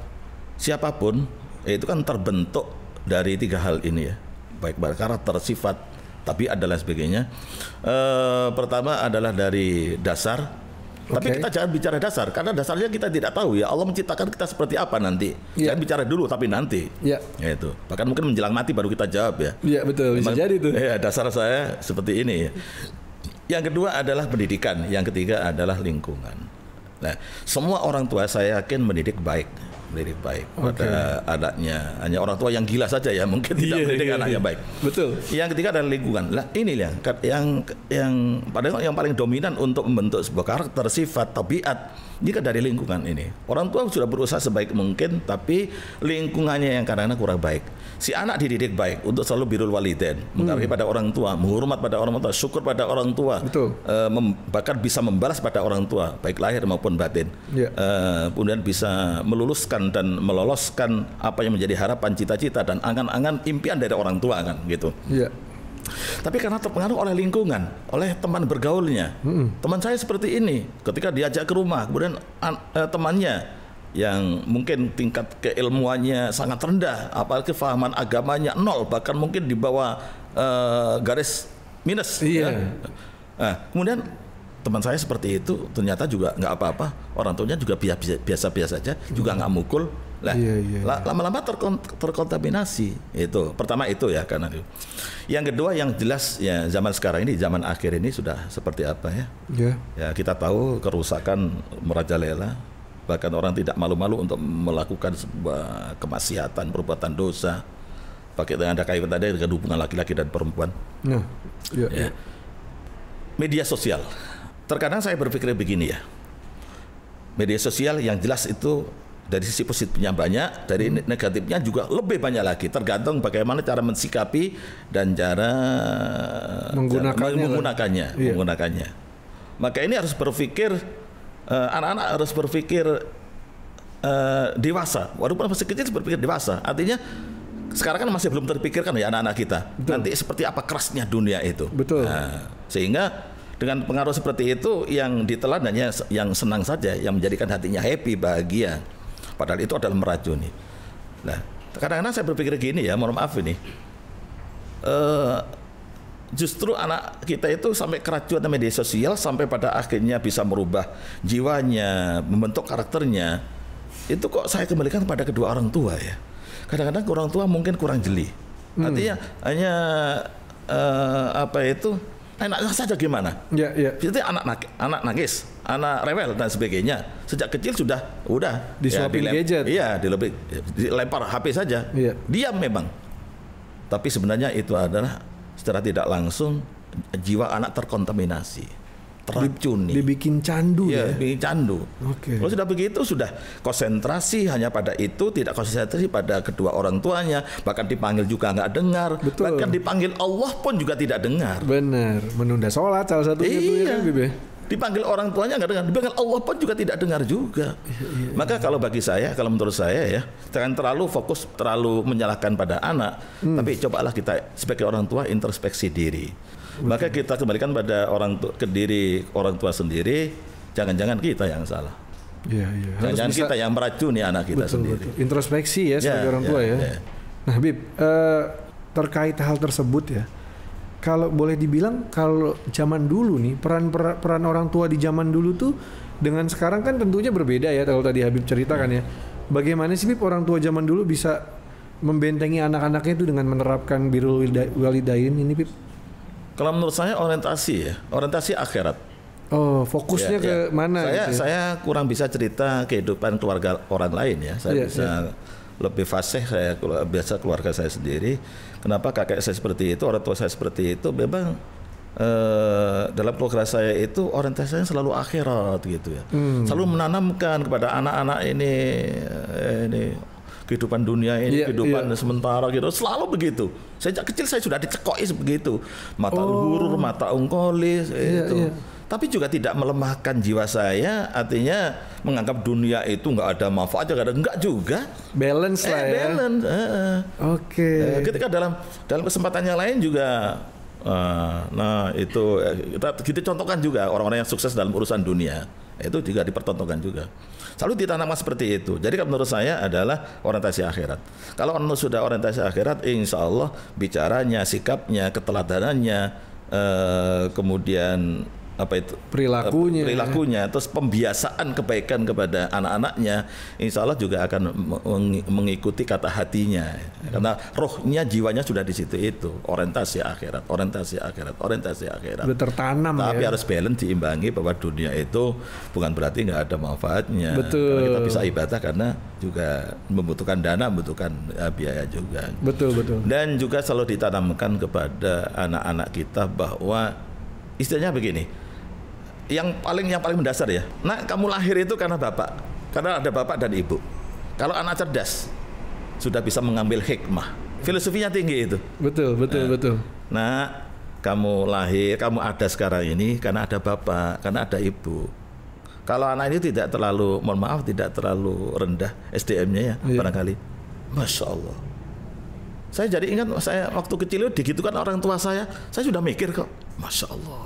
siapapun ya itu kan terbentuk dari tiga hal ini ya. Baik karakter, sifat, tapi adalah sebagainya. Uh, pertama adalah dari dasar Okay. Tapi kita jangan bicara dasar karena dasarnya kita tidak tahu ya Allah menciptakan kita seperti apa nanti. Yeah. Jangan bicara dulu tapi nanti. Iya. Ya Yeah. itu. Bahkan mungkin menjelang mati baru kita jawab ya. Iya yeah, betul bisa Memang, jadi itu. Ya dasar saya seperti ini. Ya. Yang kedua adalah pendidikan. Yang ketiga adalah lingkungan. Nah semua orang tua saya yakin mendidik baik mendidik baik okay. pada anaknya. Hanya orang tua yang gila saja ya mungkin tidak yeah, iya, mendidik yeah, anaknya yeah. baik. Betul. Yang ketiga adalah lingkungan. Lah ini yang yang yang padahal yang paling dominan untuk membentuk sebuah karakter, sifat, tabiat jika dari lingkungan ini. Orang tua sudah berusaha sebaik mungkin, tapi lingkungannya yang kadang-kadang kurang baik. Si anak dididik baik untuk selalu birul waliden, hmm. pada orang tua, menghormat pada orang tua, syukur pada orang tua, Betul. E, bahkan bisa membalas pada orang tua, baik lahir maupun batin. Yeah. eh, kemudian bisa meluluskan dan meloloskan apa yang menjadi harapan, cita-cita dan angan-angan impian dari orang tua kan gitu. Yeah. Tapi karena terpengaruh oleh lingkungan, oleh teman bergaulnya. Mm -hmm. Teman saya seperti ini, ketika diajak ke rumah, kemudian eh, temannya yang mungkin tingkat keilmuannya sangat rendah, apalagi kefahaman agamanya nol, bahkan mungkin di bawah eh, garis minus. Iya. Yeah. Nah, kemudian teman saya seperti itu ternyata juga nggak apa-apa, orang tuanya juga biasa-biasa saja, juga nggak mukul, lah, iya, iya, iya. lama-lama terkon terkontaminasi itu. Pertama itu ya karena itu. Yang kedua yang jelas ya zaman sekarang ini zaman akhir ini sudah seperti apa ya? Yeah. Ya kita tahu kerusakan merajalela bahkan orang tidak malu-malu untuk melakukan sebuah kemaksiatan, perbuatan dosa. Pakai dengan ada kaitan tadi dengan hubungan laki-laki dan perempuan. yeah. yeah, ya. ya. Media sosial. Terkadang saya berpikir begini ya. Media sosial yang jelas itu dari sisi positifnya banyak, dari hmm. negatifnya juga lebih banyak lagi. Tergantung bagaimana cara mensikapi dan cara menggunakannya, cara, menggunakannya, iya. menggunakannya. Maka ini harus berpikir eh, anak-anak uh, harus berpikir uh, dewasa. Walaupun masih kecil berpikir dewasa, artinya sekarang kan masih belum terpikirkan ya anak-anak kita. Betul. Nanti seperti apa kerasnya dunia itu. Betul. Nah, sehingga dengan pengaruh seperti itu yang ditelan hanya yang senang saja, yang menjadikan hatinya happy, bahagia. Padahal itu adalah meracuni. Nah, kadang-kadang saya berpikir gini ya, mohon maaf ini. Uh, justru anak kita itu sampai keracunan media sosial sampai pada akhirnya bisa merubah jiwanya, membentuk karakternya. Itu kok saya kembalikan kepada kedua orang tua ya. Kadang-kadang orang tua mungkin kurang jeli. Hmm. Artinya hanya uh, apa itu enaknya saja gimana? Ya, ya. Jadi anak anak nangis, anak rewel dan sebagainya. Sejak kecil sudah udah ya, disuapin ya, dilem, gadget. Iya, dilempar, dilempar HP saja. Ya. Diam memang. Tapi sebenarnya itu adalah secara tidak langsung jiwa anak terkontaminasi racun nih. Dibikin candu ya. ya? Dibikin candu. Oke. Okay. Kalau sudah begitu sudah konsentrasi hanya pada itu, tidak konsentrasi pada kedua orang tuanya, bahkan dipanggil juga nggak dengar, Betul. bahkan dipanggil Allah pun juga tidak dengar. Benar, menunda sholat salah satu ya, iya. Kan, itu ya Bibi? dipanggil orang tuanya nggak dengar, dipanggil Allah pun juga tidak dengar juga. Iya, iya, iya. Maka kalau bagi saya, kalau menurut saya ya, jangan terlalu fokus, terlalu menyalahkan pada anak, hmm. tapi cobalah kita sebagai orang tua introspeksi diri. Maka kita kembalikan pada orang tu, ke diri orang tua sendiri, jangan-jangan kita yang salah. Iya, iya. Jangan-jangan kita yang meracuni anak kita betul, sendiri. Betul. Introspeksi ya, ya orang ya, tua ya. ya. Nah, Bib, eh, terkait hal tersebut ya, kalau boleh dibilang kalau zaman dulu nih peran peran orang tua di zaman dulu tuh dengan sekarang kan tentunya berbeda ya kalau tadi Habib ceritakan ya. Bagaimana sih Bib orang tua zaman dulu bisa membentengi anak-anaknya itu dengan menerapkan birul walidain ini Bib? Kalau menurut saya orientasi ya, orientasi akhirat. Oh, fokusnya ya, ke ya. mana? Saya gitu ya? saya kurang bisa cerita kehidupan keluarga orang lain ya. Saya ya, bisa ya. lebih fasih saya biasa keluarga saya sendiri. Kenapa kakek saya seperti itu, orang tua saya seperti itu? Memang eh, dalam keluarga saya itu orientasinya selalu akhirat gitu ya. Hmm. Selalu menanamkan kepada anak-anak ini eh, ini kehidupan dunia ini, yeah, kehidupan yeah. sementara gitu. Selalu begitu. Sejak kecil saya sudah dicekoi begitu. Mata oh. luhur, mata ungkoli yeah, iya, itu. Yeah. Tapi juga tidak melemahkan jiwa saya, artinya menganggap dunia itu nggak ada manfaatnya, nggak ada nggak juga. Balance eh, lah ya. Balance. Eh, eh. Oke. Okay. uh, eh, ketika dalam dalam kesempatan yang lain juga Uh, nah itu kita kita contohkan juga orang-orang yang sukses dalam urusan dunia itu juga dipertontonkan juga. Selalu ditanamkan seperti itu. Jadi menurut saya adalah orientasi akhirat. Kalau anu sudah orientasi akhirat, insya Allah bicaranya, sikapnya, keteladanannya, eh, kemudian apa itu perilakunya eh, perilakunya terus pembiasaan kebaikan kepada anak-anaknya insya Allah juga akan mengikuti kata hatinya hmm. karena rohnya jiwanya sudah di situ itu orientasi akhirat orientasi akhirat orientasi akhirat sudah tertanam tapi ya? harus balance diimbangi bahwa dunia itu bukan berarti nggak ada manfaatnya betul karena kita bisa ibadah karena juga membutuhkan dana membutuhkan eh, biaya juga betul betul dan juga selalu ditanamkan kepada anak-anak kita bahwa istilahnya begini yang paling yang paling mendasar ya. Nak, kamu lahir itu karena bapak. Karena ada bapak dan ibu. Kalau anak cerdas sudah bisa mengambil hikmah. Filosofinya tinggi itu. Betul, betul, nah, betul. Nah kamu lahir, kamu ada sekarang ini karena ada bapak, karena ada ibu. Kalau anak ini tidak terlalu, mohon maaf, tidak terlalu rendah SDM-nya ya, iya. barangkali. Masya Allah. Saya jadi ingat saya waktu kecil itu digitukan orang tua saya, saya sudah mikir kok, Masya Allah.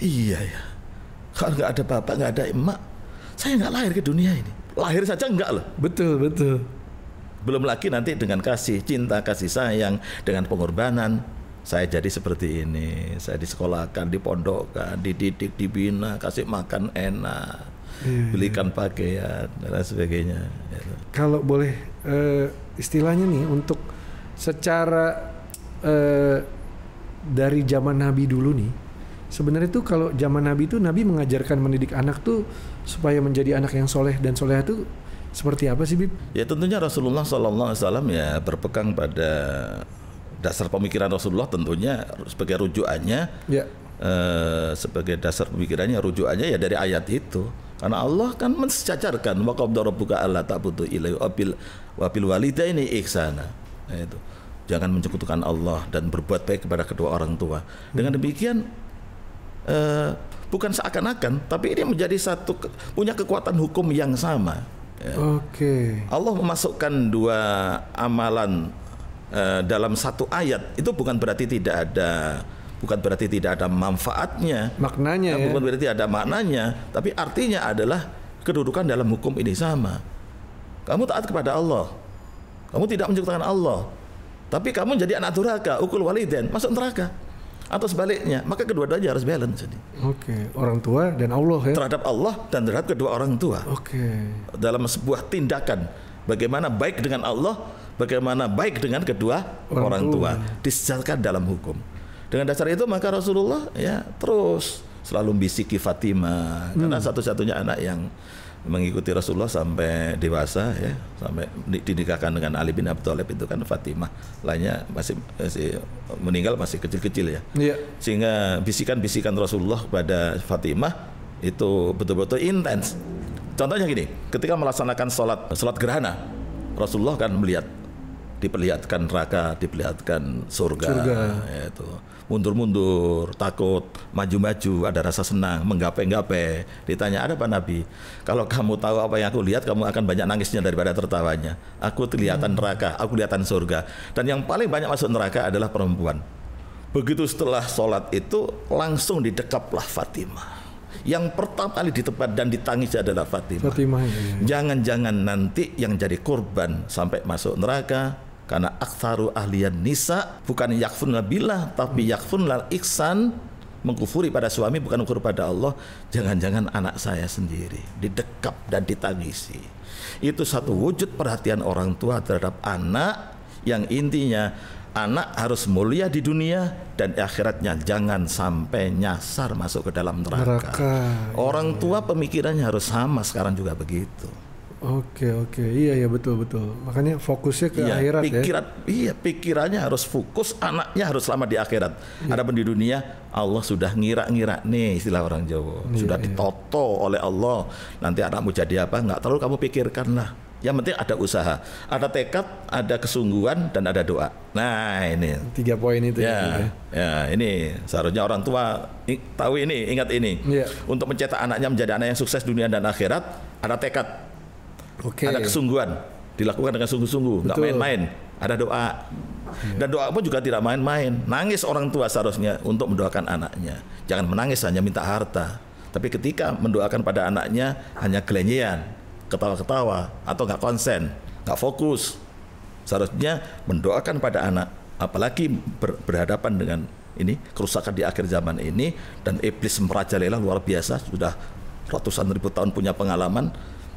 Iya ya. Kalau nggak ada bapak, nggak ada emak, saya nggak lahir ke dunia ini. Lahir saja nggak loh. Betul, betul. Belum lagi nanti dengan kasih cinta, kasih sayang, dengan pengorbanan, saya jadi seperti ini. Saya disekolahkan, dipondokkan, dididik, dibina, kasih makan enak, iya, iya. belikan iya. pakaian dan sebagainya. Gitu. Kalau boleh uh, istilahnya nih untuk secara uh, dari zaman Nabi dulu nih, sebenarnya tuh kalau zaman Nabi itu Nabi mengajarkan mendidik anak tuh supaya menjadi anak yang soleh dan soleh itu seperti apa sih Bib? Ya tentunya Rasulullah Sallallahu Alaihi Wasallam ya berpegang pada dasar pemikiran Rasulullah tentunya sebagai rujukannya ya. eh, sebagai dasar pemikirannya rujukannya ya dari ayat itu karena Allah kan mensejajarkan wa qabda Allah tak butuh ilai wabil wabil walida ini Nah, itu. Jangan mencukupkan Allah dan berbuat baik kepada kedua orang tua. Dengan demikian Eh, bukan seakan-akan, tapi ini menjadi satu punya kekuatan hukum yang sama. Ya. Oke. Okay. Allah memasukkan dua amalan uh, dalam satu ayat itu bukan berarti tidak ada bukan berarti tidak ada manfaatnya, maknanya, ya. bukan berarti ada maknanya, tapi artinya adalah kedudukan dalam hukum ini sama. Kamu taat kepada Allah, kamu tidak menciptakan Allah, tapi kamu jadi anak durhaka, ukul waliden, masuk neraka atau sebaliknya maka kedua-duanya harus balance jadi oke okay. orang tua dan Allah ya terhadap Allah dan terhadap kedua orang tua oke okay. dalam sebuah tindakan bagaimana baik dengan Allah bagaimana baik dengan kedua orang, orang tua, tua. dalam hukum dengan dasar itu maka Rasulullah ya terus selalu bisiki Fatimah hmm. karena satu-satunya anak yang mengikuti Rasulullah sampai dewasa ya sampai dinikahkan dengan Ali bin Abi Thalib itu kan Fatimah lainnya masih, masih meninggal masih kecil-kecil ya. Iya. Sehingga bisikan-bisikan Rasulullah pada Fatimah itu betul-betul intens. Contohnya gini, ketika melaksanakan sholat sholat gerhana Rasulullah kan melihat diperlihatkan neraka, diperlihatkan surga, surga. Ya, itu. Mundur-mundur, takut, maju-maju, ada rasa senang, menggapai-gapai. Ditanya, ada apa Nabi? Kalau kamu tahu apa yang aku lihat, kamu akan banyak nangisnya daripada tertawanya. Aku kelihatan hmm. neraka, aku kelihatan surga. Dan yang paling banyak masuk neraka adalah perempuan. Begitu setelah sholat itu, langsung didekaplah Fatimah yang pertama kali ditepat dan ditangis adalah Fatimah. Fatimah. Iya, iya. Jangan-jangan nanti yang jadi korban sampai masuk neraka karena aktsaru ahliyan nisa bukan yakfun billah tapi yakfun lal iksan mengkufuri pada suami bukan ukur pada Allah jangan-jangan anak saya sendiri didekap dan ditangisi itu satu wujud perhatian orang tua terhadap anak yang intinya anak harus mulia di dunia dan akhiratnya jangan sampai nyasar masuk ke dalam neraka. orang tua pemikirannya harus sama sekarang juga begitu Oke oke iya iya betul betul makanya fokusnya ke iya, akhirat pikiran, ya. Iya pikirannya harus fokus anaknya harus selamat di akhirat. Iya. Adapun di dunia Allah sudah ngira-ngira nih istilah orang Jawa iya, sudah iya. ditoto oleh Allah nanti anakmu jadi apa nggak terlalu kamu pikirkan lah. Yang penting ada usaha, ada tekad, ada kesungguhan dan ada doa. Nah ini tiga poin itu ya. Ya, ya ini seharusnya orang tua tahu ini ingat ini ya. untuk mencetak anaknya menjadi anak yang sukses dunia dan akhirat ada tekad Okay. Ada kesungguhan, dilakukan dengan sungguh-sungguh, nggak main-main. Ada doa. Iya. Dan doa pun juga tidak main-main. Nangis orang tua seharusnya untuk mendoakan anaknya. Jangan menangis hanya minta harta. Tapi ketika mendoakan pada anaknya hanya kelenyian, ketawa-ketawa, atau nggak konsen, nggak fokus. Seharusnya mendoakan pada anak, apalagi ber berhadapan dengan ini kerusakan di akhir zaman ini dan iblis merajalela luar biasa sudah ratusan ribu tahun punya pengalaman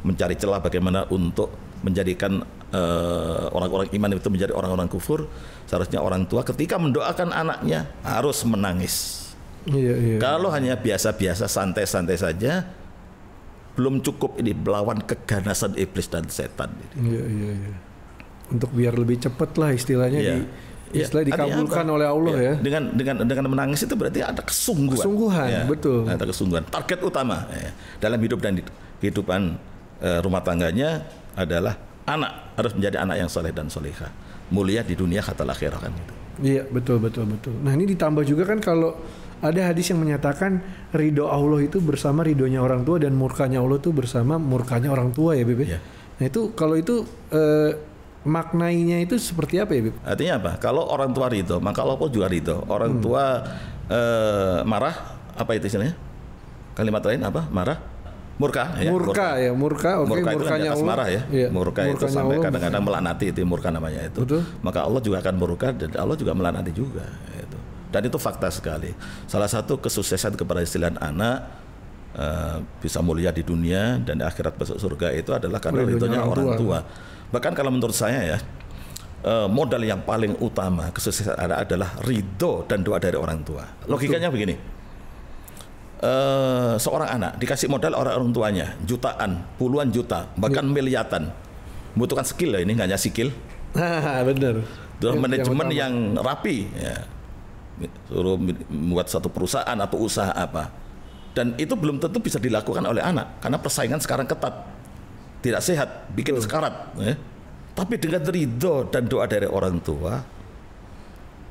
mencari celah bagaimana untuk menjadikan eh, orang-orang uh, iman itu menjadi orang-orang kufur. Seharusnya orang tua ketika mendoakan anaknya harus menangis. Iya, iya. Kalau hanya biasa-biasa santai-santai saja belum cukup ini melawan keganasan iblis dan setan. Iya, iya, iya. Untuk biar lebih cepat lah istilahnya iya. di Ya, istilah dikabulkan oleh Allah ya, ya. Dengan dengan dengan menangis itu berarti ada kesungguhan. Kesungguhan, ya, betul. Ada kesungguhan. Target utama ya, dalam hidup dan kehidupan Eh, rumah tangganya adalah anak harus menjadi anak yang soleh dan solehah mulia di dunia kata akhirah kan itu iya betul betul betul nah ini ditambah juga kan kalau ada hadis yang menyatakan ridho Allah itu bersama ridhonya orang tua dan murkanya Allah itu bersama murkanya orang tua ya Bebe ya. Iya. nah itu kalau itu eh, maknainya itu seperti apa ya Bebe artinya apa kalau orang tua ridho maka Allah pun juga ridho orang hmm. tua eh, marah apa itu istilahnya kalimat lain apa marah murka ya murka, ya murka okay, murka itu kan murkanya kan marah ya iya. murka itu sampai kadang-kadang melanati itu murka namanya itu Betul. maka Allah juga akan murka dan Allah juga melanati juga itu dan itu fakta sekali salah satu kesuksesan keberhasilan anak uh, bisa mulia di dunia dan di akhirat besok surga itu adalah karena ridhonya orang, orang tua. tua bahkan kalau menurut saya ya eh, modal yang paling utama kesuksesan anak adalah ridho dan doa dari orang tua logikanya begini Eh, seorang anak dikasih modal orang orang tuanya jutaan, puluhan juta, bahkan miliatan. Butuhkan skill loh ini nggak hanya skill. Bener. Dalam iya, manajemen yang, yang rapi. Ya. Suruh membuat satu perusahaan atau usaha apa. Dan itu belum tentu bisa dilakukan oleh anak karena persaingan sekarang ketat, tidak sehat, bikin sekarat. Ya. Tapi dengan ridho dan doa dari orang tua,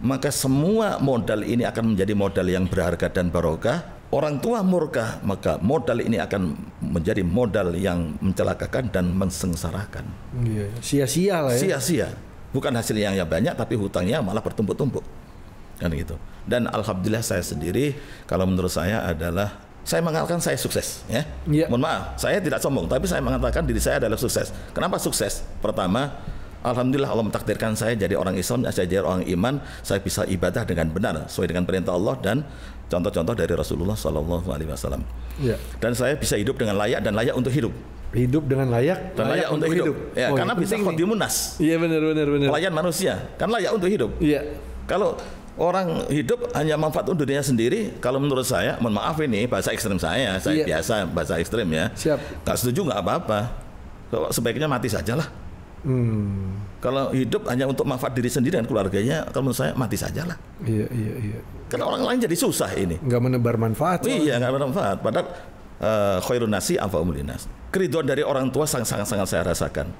maka semua modal ini akan menjadi modal yang berharga dan barokah orang tua murka, maka modal ini akan menjadi modal yang mencelakakan dan mensengsarakan. Iya, sia-sia lah ya. Sia-sia. Bukan hasil yang ya banyak, tapi hutangnya malah bertumpuk-tumpuk. Kan gitu. Dan alhamdulillah saya sendiri, kalau menurut saya adalah saya mengatakan saya sukses ya. ya. Mohon maaf, saya tidak sombong, tapi saya mengatakan diri saya adalah sukses. Kenapa sukses? Pertama, Alhamdulillah Allah mentakdirkan saya jadi orang Islam, saya jadi orang iman, saya bisa ibadah dengan benar sesuai dengan perintah Allah dan contoh-contoh dari Rasulullah Sallallahu Alaihi Wasallam. Ya. Dan saya bisa hidup dengan layak dan layak untuk hidup. Hidup dengan layak dan layak, layak untuk, untuk hidup. hidup. Ya, oh, karena bisa khodimunas. Iya benar benar Pelayan manusia kan layak untuk hidup. Iya. Kalau orang hidup hanya manfaat untuk dirinya sendiri, kalau menurut saya, mohon maaf ini bahasa ekstrem saya, saya iya. biasa bahasa ekstrem ya. Siap. Gak setuju nggak apa-apa. Sebaiknya mati sajalah. Hmm. Kalau hidup hanya untuk manfaat diri sendiri dan keluarganya, kalau menurut saya mati sajalah. Iya, iya, iya. Karena orang lain jadi susah ini. Enggak menebar manfaat. Iya, nggak manfaat. Padahal uh, khairun nasi anfa'umul linas. Keriduan dari orang tua sangat-sangat saya rasakan.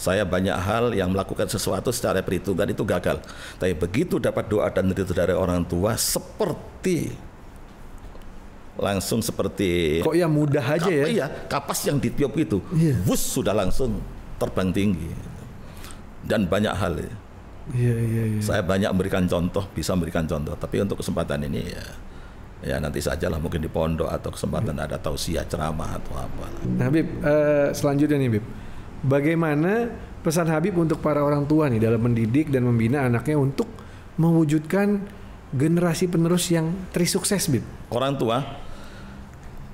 Saya banyak hal yang melakukan sesuatu secara perhitungan itu gagal. Tapi begitu dapat doa dan ridho dari orang tua seperti langsung seperti kok ya mudah aja ya iya kapas yang ditiup itu yeah. sudah langsung terbang tinggi dan banyak hal ya. Iya, iya, iya. Saya banyak memberikan contoh, bisa memberikan contoh, tapi untuk kesempatan ini ya ya nanti sajalah mungkin di pondok atau kesempatan ya. ada tausiah ceramah atau apa. Nah, Habib uh, selanjutnya nih, Habib, Bagaimana pesan Habib untuk para orang tua nih dalam mendidik dan membina anaknya untuk mewujudkan generasi penerus yang trisukses, Habib. Orang tua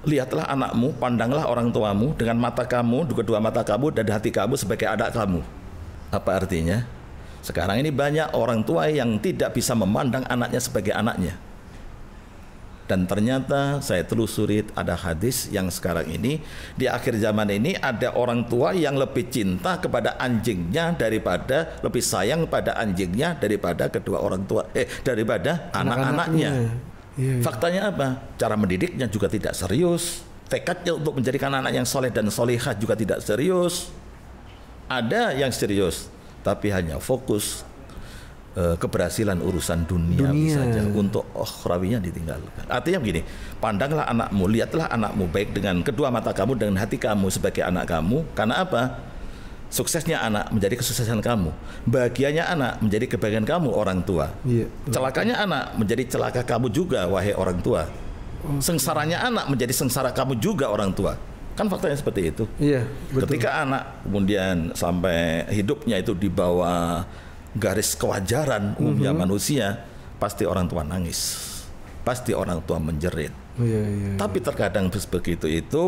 lihatlah anakmu, pandanglah orang tuamu dengan mata kamu, kedua mata kamu dan hati kamu sebagai anak kamu. Apa artinya? Sekarang ini banyak orang tua yang tidak bisa memandang anaknya sebagai anaknya. Dan ternyata saya telusuri ada hadis yang sekarang ini di akhir zaman ini ada orang tua yang lebih cinta kepada anjingnya daripada lebih sayang pada anjingnya daripada kedua orang tua eh daripada anak-anaknya. anak anaknya Yeah. Iya. Faktanya apa? Cara mendidiknya juga tidak serius. Tekadnya untuk menjadikan anak yang soleh dan solehah juga tidak serius. Ada yang serius, tapi hanya fokus uh, keberhasilan urusan dunia, dunia. saja untuk oh rawinya ditinggalkan. Artinya begini, pandanglah anakmu, lihatlah anakmu baik dengan kedua mata kamu dengan hati kamu sebagai anak kamu. Karena apa? Suksesnya anak menjadi kesuksesan kamu. Bahagianya anak menjadi kebahagiaan kamu orang tua. Iya, Celakanya anak menjadi celaka kamu juga wahai orang tua. Okay. Oh. Sengsaranya anak menjadi sengsara kamu juga orang tua. Kan faktanya seperti itu. Iya, betul. Ketika anak kemudian sampai hidupnya itu di bawah garis kewajaran umumnya mm -hmm. manusia, pasti orang tua nangis. Pasti orang tua menjerit. Iya, iya, iya. Tapi terkadang begitu itu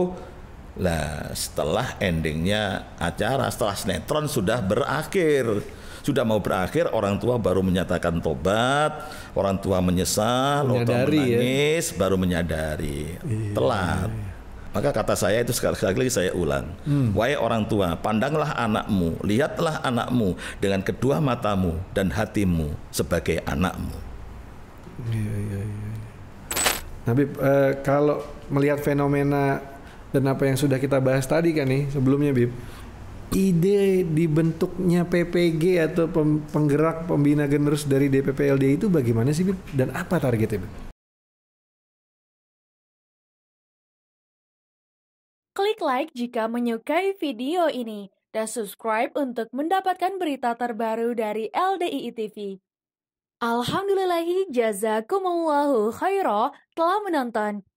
lah setelah endingnya acara, setelah sinetron sudah berakhir. Sudah mau berakhir, orang tua baru menyatakan tobat, orang tua menyesal, orang tua ya. menangis, ya? baru menyadari. Iya, Telat. Iya. Maka kata saya itu sekali, lagi saya ulang. Hmm. Wahai orang tua, pandanglah anakmu, lihatlah anakmu dengan kedua matamu dan hatimu sebagai anakmu. Iya, iya, iya. Nabi, eh, kalau melihat fenomena dan apa yang sudah kita bahas tadi kan nih sebelumnya Bib ide dibentuknya PPG atau pem penggerak pembina generus dari DPPLD itu bagaimana sih Bib dan apa targetnya Bib? Klik like jika menyukai video ini dan subscribe untuk mendapatkan berita terbaru dari LDII TV. Alhamdulillahi jazakumullahu khairah telah menonton.